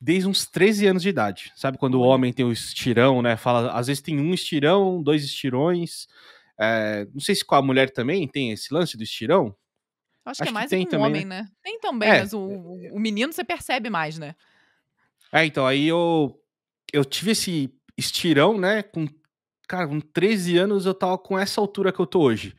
desde uns 13 anos de idade. Sabe quando o homem tem o estirão, né? Fala, às vezes tem um estirão, dois estirões. É, não sei se com a mulher também tem esse lance do estirão. Acho, Acho que é mais que tem também, homem, né? né? Tem também, é. mas o, o menino você percebe mais, né? É, então, aí eu, eu tive esse estirão, né? Com, cara, com 13 anos eu tava com essa altura que eu tô hoje.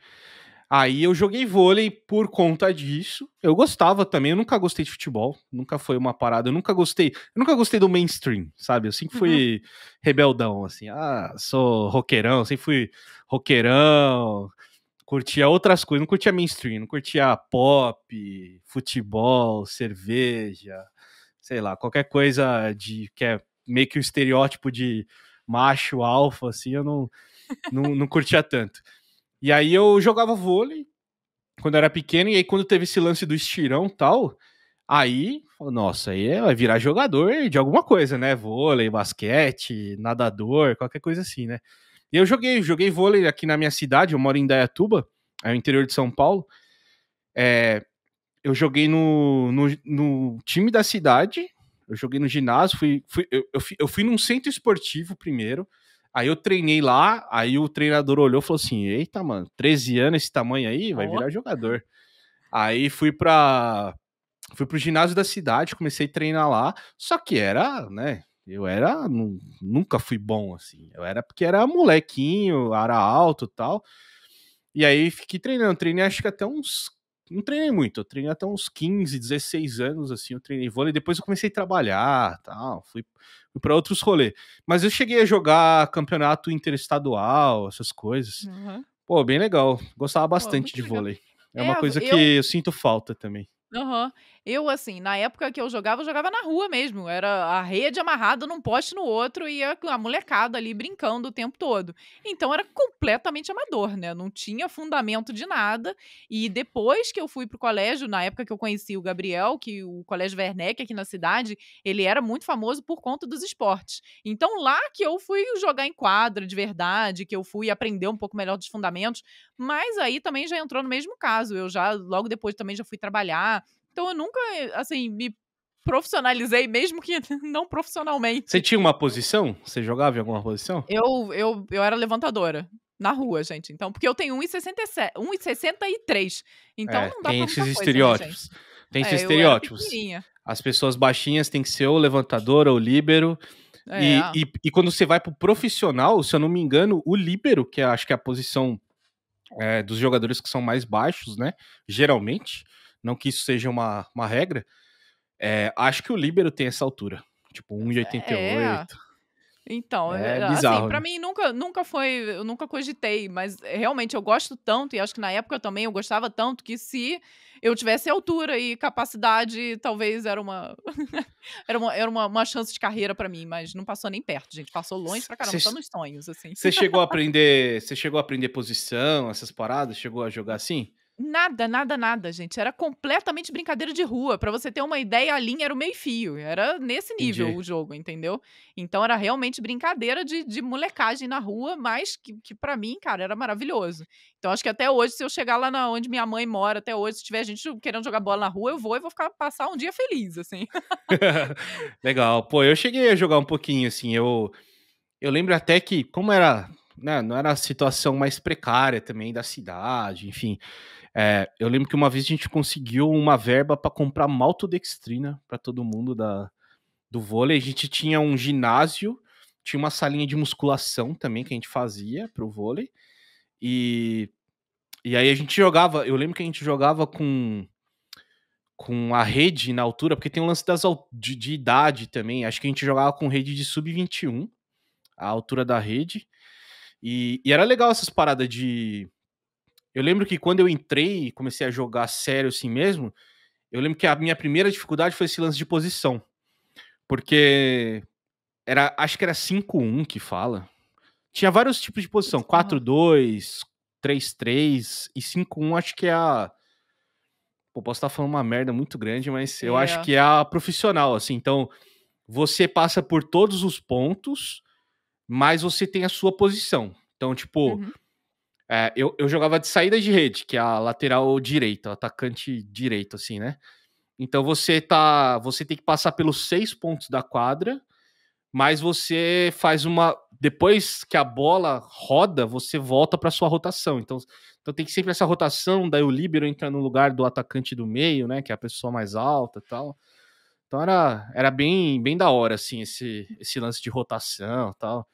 Aí eu joguei vôlei por conta disso. Eu gostava também, eu nunca gostei de futebol, nunca foi uma parada, eu nunca gostei, eu nunca gostei do mainstream, sabe? Eu sempre fui uhum. rebeldão, assim, ah, sou roqueirão, sempre fui roqueirão, curtia outras coisas, não curtia mainstream, não curtia pop, futebol, cerveja, sei lá, qualquer coisa de que é meio que o um estereótipo de macho alfa, assim, eu não, não, não curtia tanto. E aí eu jogava vôlei quando era pequeno, e aí quando teve esse lance do estirão tal, aí, nossa, aí é, vai virar jogador de alguma coisa, né? Vôlei, basquete, nadador, qualquer coisa assim, né? E eu joguei, joguei vôlei aqui na minha cidade, eu moro em Dayatuba, é o interior de São Paulo. É, eu joguei no, no, no, time da cidade, eu joguei no ginásio, fui, fui eu, eu, fui, eu fui num centro esportivo primeiro, Aí eu treinei lá, aí o treinador olhou e falou assim: Eita, mano, 13 anos esse tamanho aí, vai virar jogador. Aí fui para Fui pro ginásio da cidade, comecei a treinar lá, só que era, né? Eu era. Nunca fui bom assim. Eu era porque era molequinho, era alto tal. E aí fiquei treinando, treinei acho que até uns não treinei muito, eu treinei até uns 15, 16 anos, assim, eu treinei vôlei, depois eu comecei a trabalhar, tal, fui, fui para outros rolês. Mas eu cheguei a jogar campeonato interestadual, essas coisas. Uhum. Pô, bem legal, gostava bastante Pô, de legal. vôlei. É, é, uma coisa eu... que eu sinto falta também. Uhum. Eu, assim, na época que eu jogava, eu jogava na rua mesmo. Era a rede amarrada num poste no outro e a, a molecada ali brincando o tempo todo. Então era completamente amador, né? Não tinha fundamento de nada. E depois que eu fui pro colégio, na época que eu conheci o Gabriel, que o Colégio Werneck aqui na cidade, ele era muito famoso por conta dos esportes. Então lá que eu fui jogar em quadra de verdade, que eu fui aprender um pouco melhor dos fundamentos. Mas aí também já entrou no mesmo caso. Eu já, logo depois também já fui trabalhar então eu nunca, assim, me profissionalizei, mesmo que não profissionalmente. Você tinha uma posição? Você jogava em alguma posição? Eu, eu, eu era levantadora. Na rua, gente. Então, porque eu tenho 1,63. Então é, não dá tem pra esses coisa, né, estereótipos. Né, tem esses é, estereótipos. As pessoas baixinhas têm que ser ou levantador ou líbero. É, e, é. e, e, quando você vai pro profissional, se eu não me engano, o líbero, que é, acho que é a posição é, dos jogadores que são mais baixos, né? Geralmente, não que isso seja uma, uma regra. É, acho que o líbero tem essa altura. Tipo, 1,88. É. Então, é assim, bizarro, assim, pra né? mim nunca, nunca foi, eu nunca cogitei, mas eh, realmente eu gosto tanto, e acho que na época também eu gostava tanto, que se eu tivesse altura e capacidade, talvez era uma era uma, era uma, uma chance de carreira para mim, mas não passou nem perto, gente, passou longe pra caramba, cê, só nos sonhos, assim. Você chegou a aprender, você chegou a aprender posição, essas paradas, chegou a jogar assim? Nada, nada, nada, gente. Era completamente brincadeira de rua. Para você ter uma ideia, a linha era o meio-fio. Era nesse nível Entendi. o jogo, entendeu? Então era realmente brincadeira de, de molecagem na rua, mas que, que para mim, cara, era maravilhoso. Então acho que até hoje, se eu chegar lá na onde minha mãe mora, até hoje, se tiver gente querendo jogar bola na rua, eu vou e vou ficar passar um dia feliz, assim. Legal. Pô, eu cheguei a jogar um pouquinho, assim. Eu, eu lembro até que, como era né, não era a situação mais precária também da cidade, enfim. É, eu lembro que uma vez a gente conseguiu uma verba para comprar maltodextrina para todo mundo da, do vôlei. A gente tinha um ginásio, tinha uma salinha de musculação também que a gente fazia para o vôlei. E, e aí a gente jogava. Eu lembro que a gente jogava com com a rede na altura, porque tem um lance das, de, de idade também. Acho que a gente jogava com rede de sub-21, a altura da rede. E, e era legal essas paradas de eu lembro que quando eu entrei e comecei a jogar sério assim mesmo, eu lembro que a minha primeira dificuldade foi esse lance de posição. Porque era, acho que era 5-1 que fala. Tinha vários tipos de posição, 4-2, 3-3 e 5-1 acho que é a Pô, posso estar falando uma merda muito grande, mas eu é. acho que é a profissional, assim. Então, você passa por todos os pontos, mas você tem a sua posição. Então, tipo, uhum é, eu, eu jogava de saída de rede, que é a lateral direita, atacante direito, assim, né? Então você tá. Você tem que passar pelos seis pontos da quadra, mas você faz uma. Depois que a bola roda, você volta para sua rotação. Então, então tem que sempre essa rotação, daí o líbero entra no lugar do atacante do meio, né? Que é a pessoa mais alta tal. Então era, era bem, bem da hora, assim, esse, esse lance de rotação tal.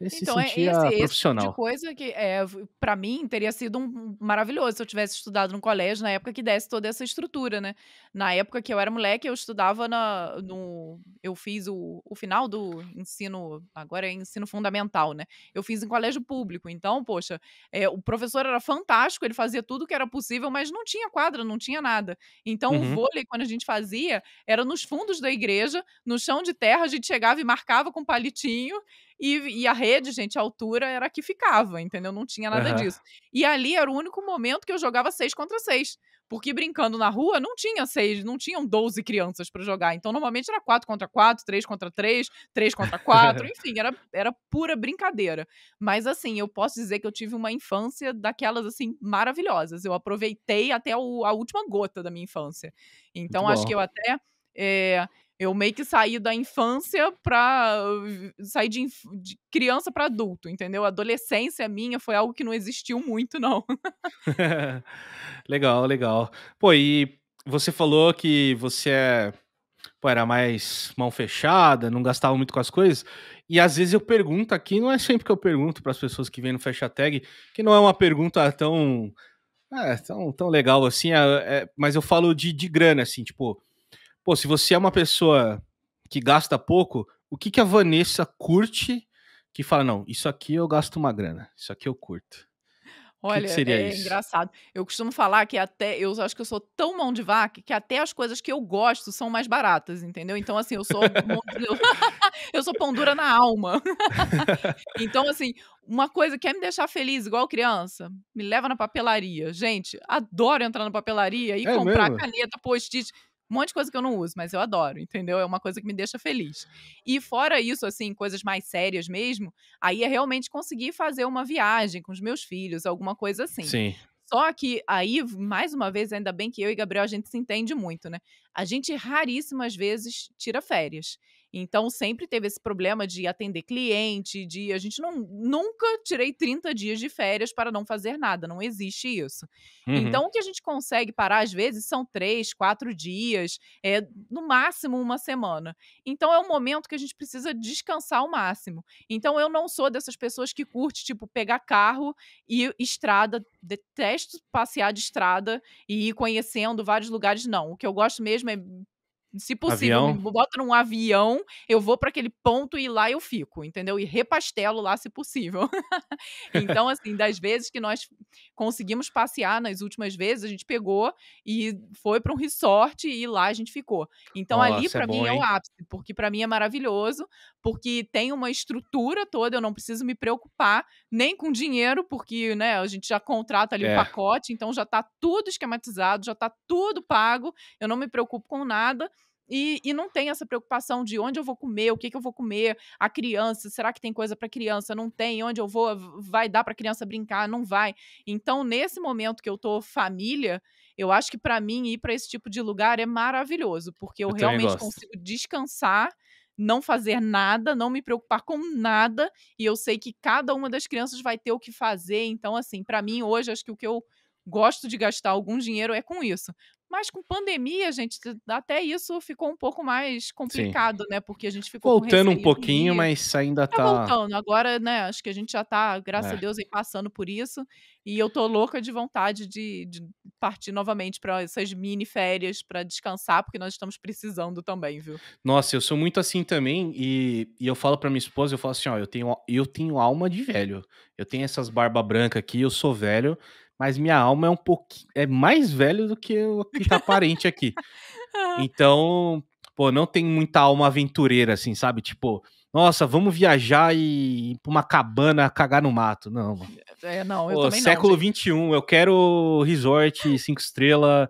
Você então, se é sentia é esse, profissional. esse tipo de coisa que, é, para mim, teria sido um, maravilhoso se eu tivesse estudado no colégio na época que desse toda essa estrutura, né? Na época que eu era moleque, eu estudava na, no. Eu fiz o, o final do ensino. Agora é ensino fundamental, né? Eu fiz em colégio público. Então, poxa, é, o professor era fantástico, ele fazia tudo que era possível, mas não tinha quadra, não tinha nada. Então, uhum. o vôlei, quando a gente fazia, era nos fundos da igreja, no chão de terra, a gente chegava e marcava com palitinho e, e a rede, gente, a altura era a que ficava, entendeu? Não tinha nada uhum. disso. E ali era o único momento que eu jogava seis contra seis. Porque brincando na rua não tinha seis, não tinham 12 crianças para jogar. Então, normalmente era 4 contra 4, 3 contra 3, 3 contra 4, enfim, era, era pura brincadeira. Mas assim, eu posso dizer que eu tive uma infância daquelas assim maravilhosas. Eu aproveitei até o, a última gota da minha infância. Então, acho que eu até. É, eu meio que saí da infância pra. Eh, saí de, inf... de criança para adulto, entendeu? A adolescência minha foi algo que não existiu muito, não. legal, legal. Pô, e você falou que você é. Pô, era mais mão fechada, não gastava muito com as coisas. E às vezes eu pergunto aqui, não é sempre que eu pergunto para as pessoas que vêm no Fecha Tag, que não é uma pergunta tão. É, tão, tão legal assim, é, é, mas eu falo de, de grana, assim, tipo pô, se você é uma pessoa que gasta pouco, o que, que a Vanessa curte que fala, não, isso aqui eu gasto uma grana, isso aqui eu curto. Olha, que que seria é isso? engraçado. Eu costumo falar que até eu acho que eu sou tão mão de vaca que até as coisas que eu gosto são mais baratas, entendeu? Então assim, eu sou eu sou pão dura na alma. então assim, uma coisa quer me deixar feliz igual criança, me leva na papelaria. Gente, adoro entrar na papelaria e é comprar mesmo? caneta, post-it. Um monte de coisa que eu não uso, mas eu adoro, entendeu? É uma coisa que me deixa feliz. E fora isso, assim, coisas mais sérias mesmo, aí é realmente conseguir fazer uma viagem com os meus filhos, alguma coisa assim. Sim. Só que aí, mais uma vez, ainda bem que eu e Gabriel a gente se entende muito, né? A gente raríssimas vezes tira férias. Então sempre teve esse problema de atender cliente, de a gente não nunca tirei 30 dias de férias para não fazer nada, não existe isso. Uhum. Então o que a gente consegue parar às vezes são três, quatro dias, é no máximo uma semana. Então é um momento que a gente precisa descansar ao máximo. Então eu não sou dessas pessoas que curte tipo pegar carro e estrada, detesto passear de estrada e ir conhecendo vários lugares não. O que eu gosto mesmo é se possível, me bota num avião, eu vou para aquele ponto e lá eu fico, entendeu? E repastelo lá se possível. então, assim, das vezes que nós conseguimos passear, nas últimas vezes, a gente pegou e foi para um resort e lá a gente ficou. Então, Nossa, ali para é mim é o ápice, porque para mim é maravilhoso, porque tem uma estrutura toda, eu não preciso me preocupar nem com dinheiro, porque, né, a gente já contrata ali o é. um pacote, então já está tudo esquematizado, já está tudo pago, eu não me preocupo com nada e, e não tem essa preocupação de onde eu vou comer, o que, que eu vou comer, a criança, será que tem coisa para criança? Não tem, onde eu vou, vai dar para criança brincar? Não vai. Então, nesse momento que eu tô família, eu acho que para mim ir para esse tipo de lugar é maravilhoso, porque eu, eu realmente consigo descansar, não fazer nada, não me preocupar com nada, e eu sei que cada uma das crianças vai ter o que fazer. Então, assim, para mim hoje acho que o que eu gosto de gastar algum dinheiro é com isso. Mas com pandemia, gente, até isso ficou um pouco mais complicado, Sim. né? Porque a gente ficou voltando um pouquinho, e... mas ainda tá... tá voltando. Agora, né? Acho que a gente já tá, graças é. a Deus, aí passando por isso. E eu tô louca de vontade de, de partir novamente para essas mini férias para descansar, porque nós estamos precisando também, viu? Nossa, eu sou muito assim também e, e eu falo para minha esposa, eu falo assim, ó, eu tenho eu tenho alma de velho. Eu tenho essas barba branca aqui, eu sou velho mas minha alma é um pouquinho. é mais velho do que o que tá aparente aqui. Então, pô, não tem muita alma aventureira, assim, sabe? Tipo, nossa, vamos viajar e ir pra uma cabana cagar no mato. Não, É, não, eu pô, também século não. Século XXI, eu quero resort, cinco estrelas,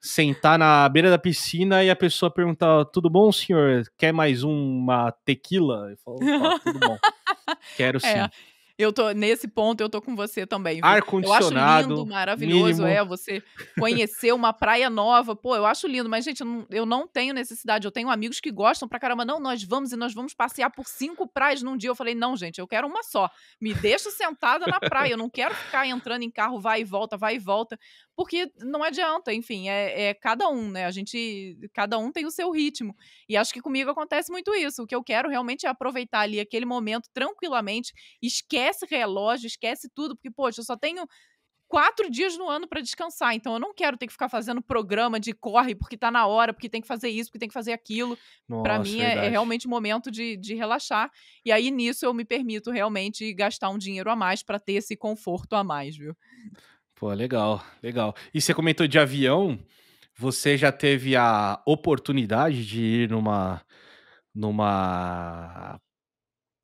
sentar na beira da piscina e a pessoa perguntar: tudo bom, senhor? Quer mais uma tequila? Eu falo, tudo bom. Quero é, sim. É. Eu tô nesse ponto, eu tô com você também. Viu? Ar condicionado. Eu acho lindo, maravilhoso, mínimo. é você conhecer uma praia nova. Pô, eu acho lindo, mas gente, eu não, eu não, tenho necessidade. Eu tenho amigos que gostam pra caramba. Não, nós vamos e nós vamos passear por cinco praias num dia. Eu falei, não, gente, eu quero uma só. Me deixa sentada na praia. Eu não quero ficar entrando em carro, vai e volta, vai e volta, porque não adianta. Enfim, é, é cada um, né? A gente, cada um tem o seu ritmo. E acho que comigo acontece muito isso. O que eu quero realmente é aproveitar ali aquele momento tranquilamente, esquece esquece relógio, esquece tudo, porque, poxa, eu só tenho quatro dias no ano para descansar. Então eu não quero ter que ficar fazendo programa de corre porque tá na hora, porque tem que fazer isso, porque tem que fazer aquilo. Para mim é, é, realmente momento de, de relaxar. E aí nisso eu me permito realmente gastar um dinheiro a mais para ter esse conforto a mais, viu? Pô, legal, legal. E você comentou de avião. Você já teve a oportunidade de ir numa numa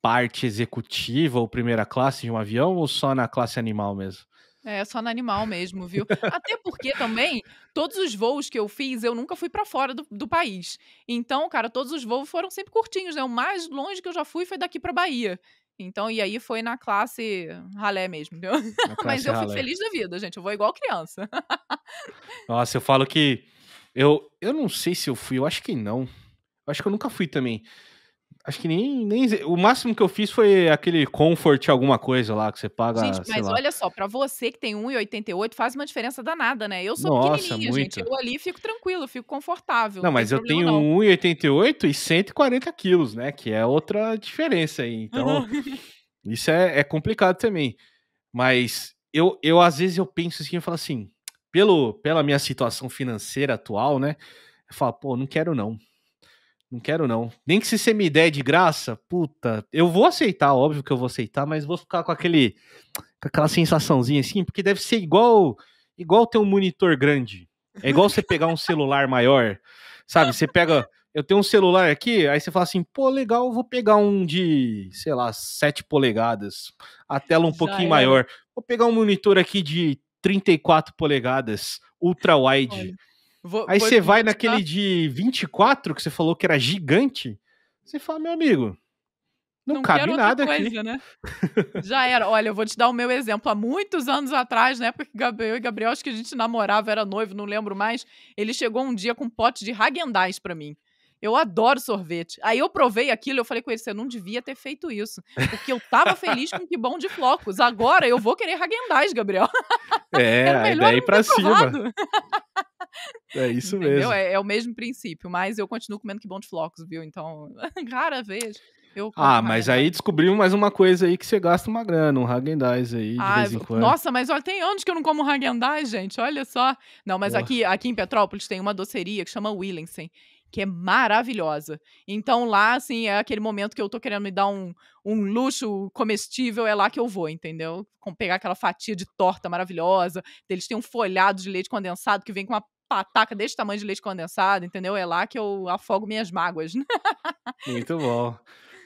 parte executiva ou primeira classe de um avião ou só na classe animal mesmo? É, só no animal mesmo, viu? Até porque também, todos os voos que eu fiz, eu nunca fui para fora do, do, país. Então, cara, todos os voos foram sempre curtinhos, né? O mais longe que eu já fui foi daqui para Bahia. Então, e aí foi na classe ralé mesmo, viu? Mas eu ralé. fui feliz da vida, gente. Eu vou igual criança. Nossa, eu falo que. Eu, eu não sei se eu fui, eu acho que não. Eu acho que eu nunca fui também. Acho que nem, nem. O máximo que eu fiz foi aquele comfort alguma coisa lá que você paga. Gente, mas lá. olha só, para você que tem 1,88 faz uma diferença danada, né? Eu sou Nossa, pequenininha, gente. Eu ali fico tranquilo, fico confortável. Não, não mas eu tenho 1,88 e 140 quilos, né? Que é outra diferença aí. Então, uhum. isso é, é, complicado também. Mas eu, eu, às vezes, eu penso assim, eu falo assim, pelo, pela minha situação financeira atual, né? Eu falo, pô, não quero não não quero, não. Nem que se você me der de graça, puta, eu vou aceitar, óbvio que eu vou aceitar, mas vou ficar com aquele. com aquela sensaçãozinha assim, porque deve ser igual igual ter um monitor grande. É igual você pegar um celular maior. Sabe? Você pega. Eu tenho um celular aqui, aí você fala assim, pô, legal, vou pegar um de, sei lá, 7 polegadas, a tela um Já pouquinho é. maior. Vou pegar um monitor aqui de 34 polegadas, ultra wide. Olha Vou, Aí você vai naquele de 24 que você falou que era gigante. Você fala, meu amigo, não, não cabe nada coisa, aqui. Né? Já era. Olha, eu vou te dar o meu exemplo. Há muitos anos atrás, na né, época que Gabriel e Gabriel, acho que a gente namorava, era noivo, não lembro mais. Ele chegou um dia com um pote de Hagendaz para mim. Eu adoro sorvete. Aí eu provei aquilo, eu falei com ele, você não devia ter feito isso. Porque eu tava feliz com que bom de flocos. Agora eu vou querer Hagendaz, Gabriel. É, era melhor daí pra cima. É isso Entendeu? mesmo. É, é, o mesmo princípio, mas eu continuo comendo que bom de flocos, viu? Então, rara vez. Eu ah, mas é, né? aí descobriu mais uma coisa aí que você gasta uma grana, um Hagen aí de ah, vez em quando. Nossa, mas olha, tem anos que eu não como Hagen gente, olha só. Não, mas aqui, aqui em Petrópolis tem uma doceria que chama Willensen que é maravilhosa. Então lá, assim, é aquele momento que eu tô querendo me dar um, um luxo comestível, é lá que eu vou, entendeu? Com pegar aquela fatia de torta maravilhosa, eles têm um folhado de leite condensado que vem com uma pataca desse tamanho de leite condensado, entendeu? É lá que eu afogo minhas mágoas. Muito bom.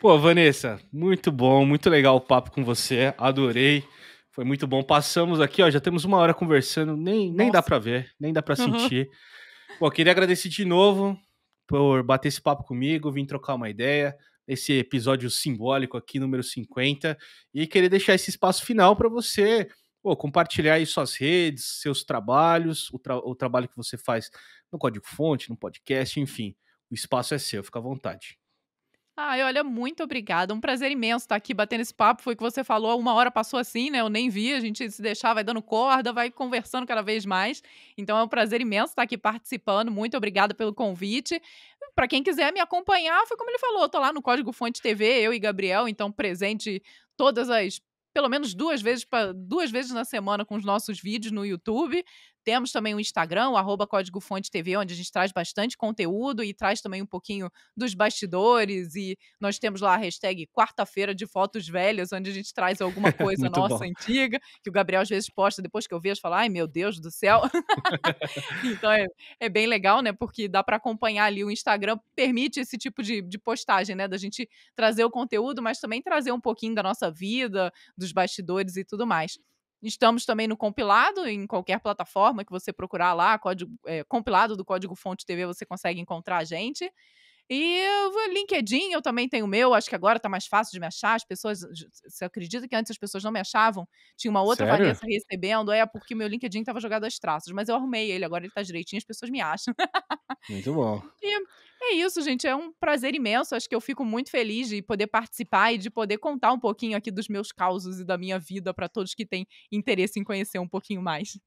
Pô, Vanessa, muito bom, muito legal o papo com você, adorei. Foi muito bom. Passamos aqui, ó, já temos uma hora conversando, nem, nem dá para ver, nem dá para uhum. sentir. Pô, queria agradecer de novo por bater esse papo comigo, vim trocar uma ideia, esse episódio simbólico aqui, número 50, e queria deixar esse espaço final para você pô, compartilhar aí suas redes, seus trabalhos, o, tra o trabalho que você faz no código-fonte, no podcast, enfim. O espaço é seu, fica à vontade. Ai, olha, muito obrigada. Um prazer imenso estar aqui batendo esse papo. Foi o que você falou, uma hora passou assim, né? Eu nem vi, a gente se deixar, vai dando corda, vai conversando cada vez mais. Então é um prazer imenso estar aqui participando. Muito obrigada pelo convite. Para quem quiser me acompanhar, foi como ele falou, eu tô lá no Código Fonte TV, eu e Gabriel, então presente todas as pelo menos duas vezes, pra, duas vezes na semana com os nossos vídeos no YouTube. Temos também o Instagram, o Código Fonte TV, onde a gente traz bastante conteúdo e traz também um pouquinho dos bastidores. E nós temos lá a hashtag quarta-feira de fotos velhas, onde a gente traz alguma coisa nossa bom. antiga, que o Gabriel às vezes posta depois que eu vejo, fala, ai meu Deus do céu. então é, é, bem legal, né? Porque dá para acompanhar ali o Instagram, permite esse tipo de, de postagem, né? Da gente trazer o conteúdo, mas também trazer um pouquinho da nossa vida, dos bastidores e tudo mais. Estamos também no compilado, em qualquer plataforma que você procurar lá, código, é, compilado do Código Fonte TV, você consegue encontrar a gente. E LinkedIn, eu também tenho o meu, acho que agora está mais fácil de me achar. As pessoas, você acredita que antes as pessoas não me achavam? Tinha uma outra Sério? Vanessa recebendo, é porque meu LinkedIn estava jogado às traças, mas eu arrumei ele, agora ele está direitinho, as pessoas me acham. Muito bom. E é isso, gente. É um prazer imenso. Acho que eu fico muito feliz de poder participar e de poder contar um pouquinho aqui dos meus causos e da minha vida para todos que têm interesse em conhecer um pouquinho mais.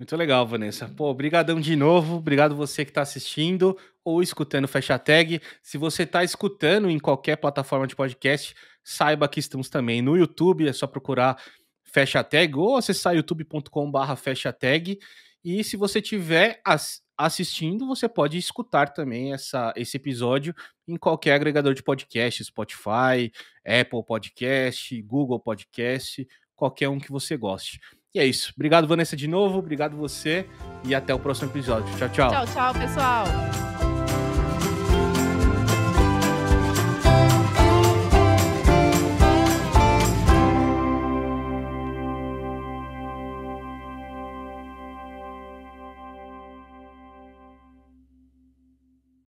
Muito legal, Vanessa. Pô, obrigadão de novo. Obrigado você que está assistindo ou escutando Fecha Tag. Se você está escutando em qualquer plataforma de podcast, saiba que estamos também no YouTube. É só procurar Fecha Tag ou acessar youtube.com/barra Fecha Tag. E se você tiver as assistindo, você pode escutar também essa, esse episódio em qualquer agregador de podcast, Spotify, Apple Podcast, Google Podcast, qualquer um que você goste. E é isso. Obrigado, Vanessa, de novo. Obrigado você. E até o próximo episódio. Tchau, tchau. Tchau, tchau, pessoal.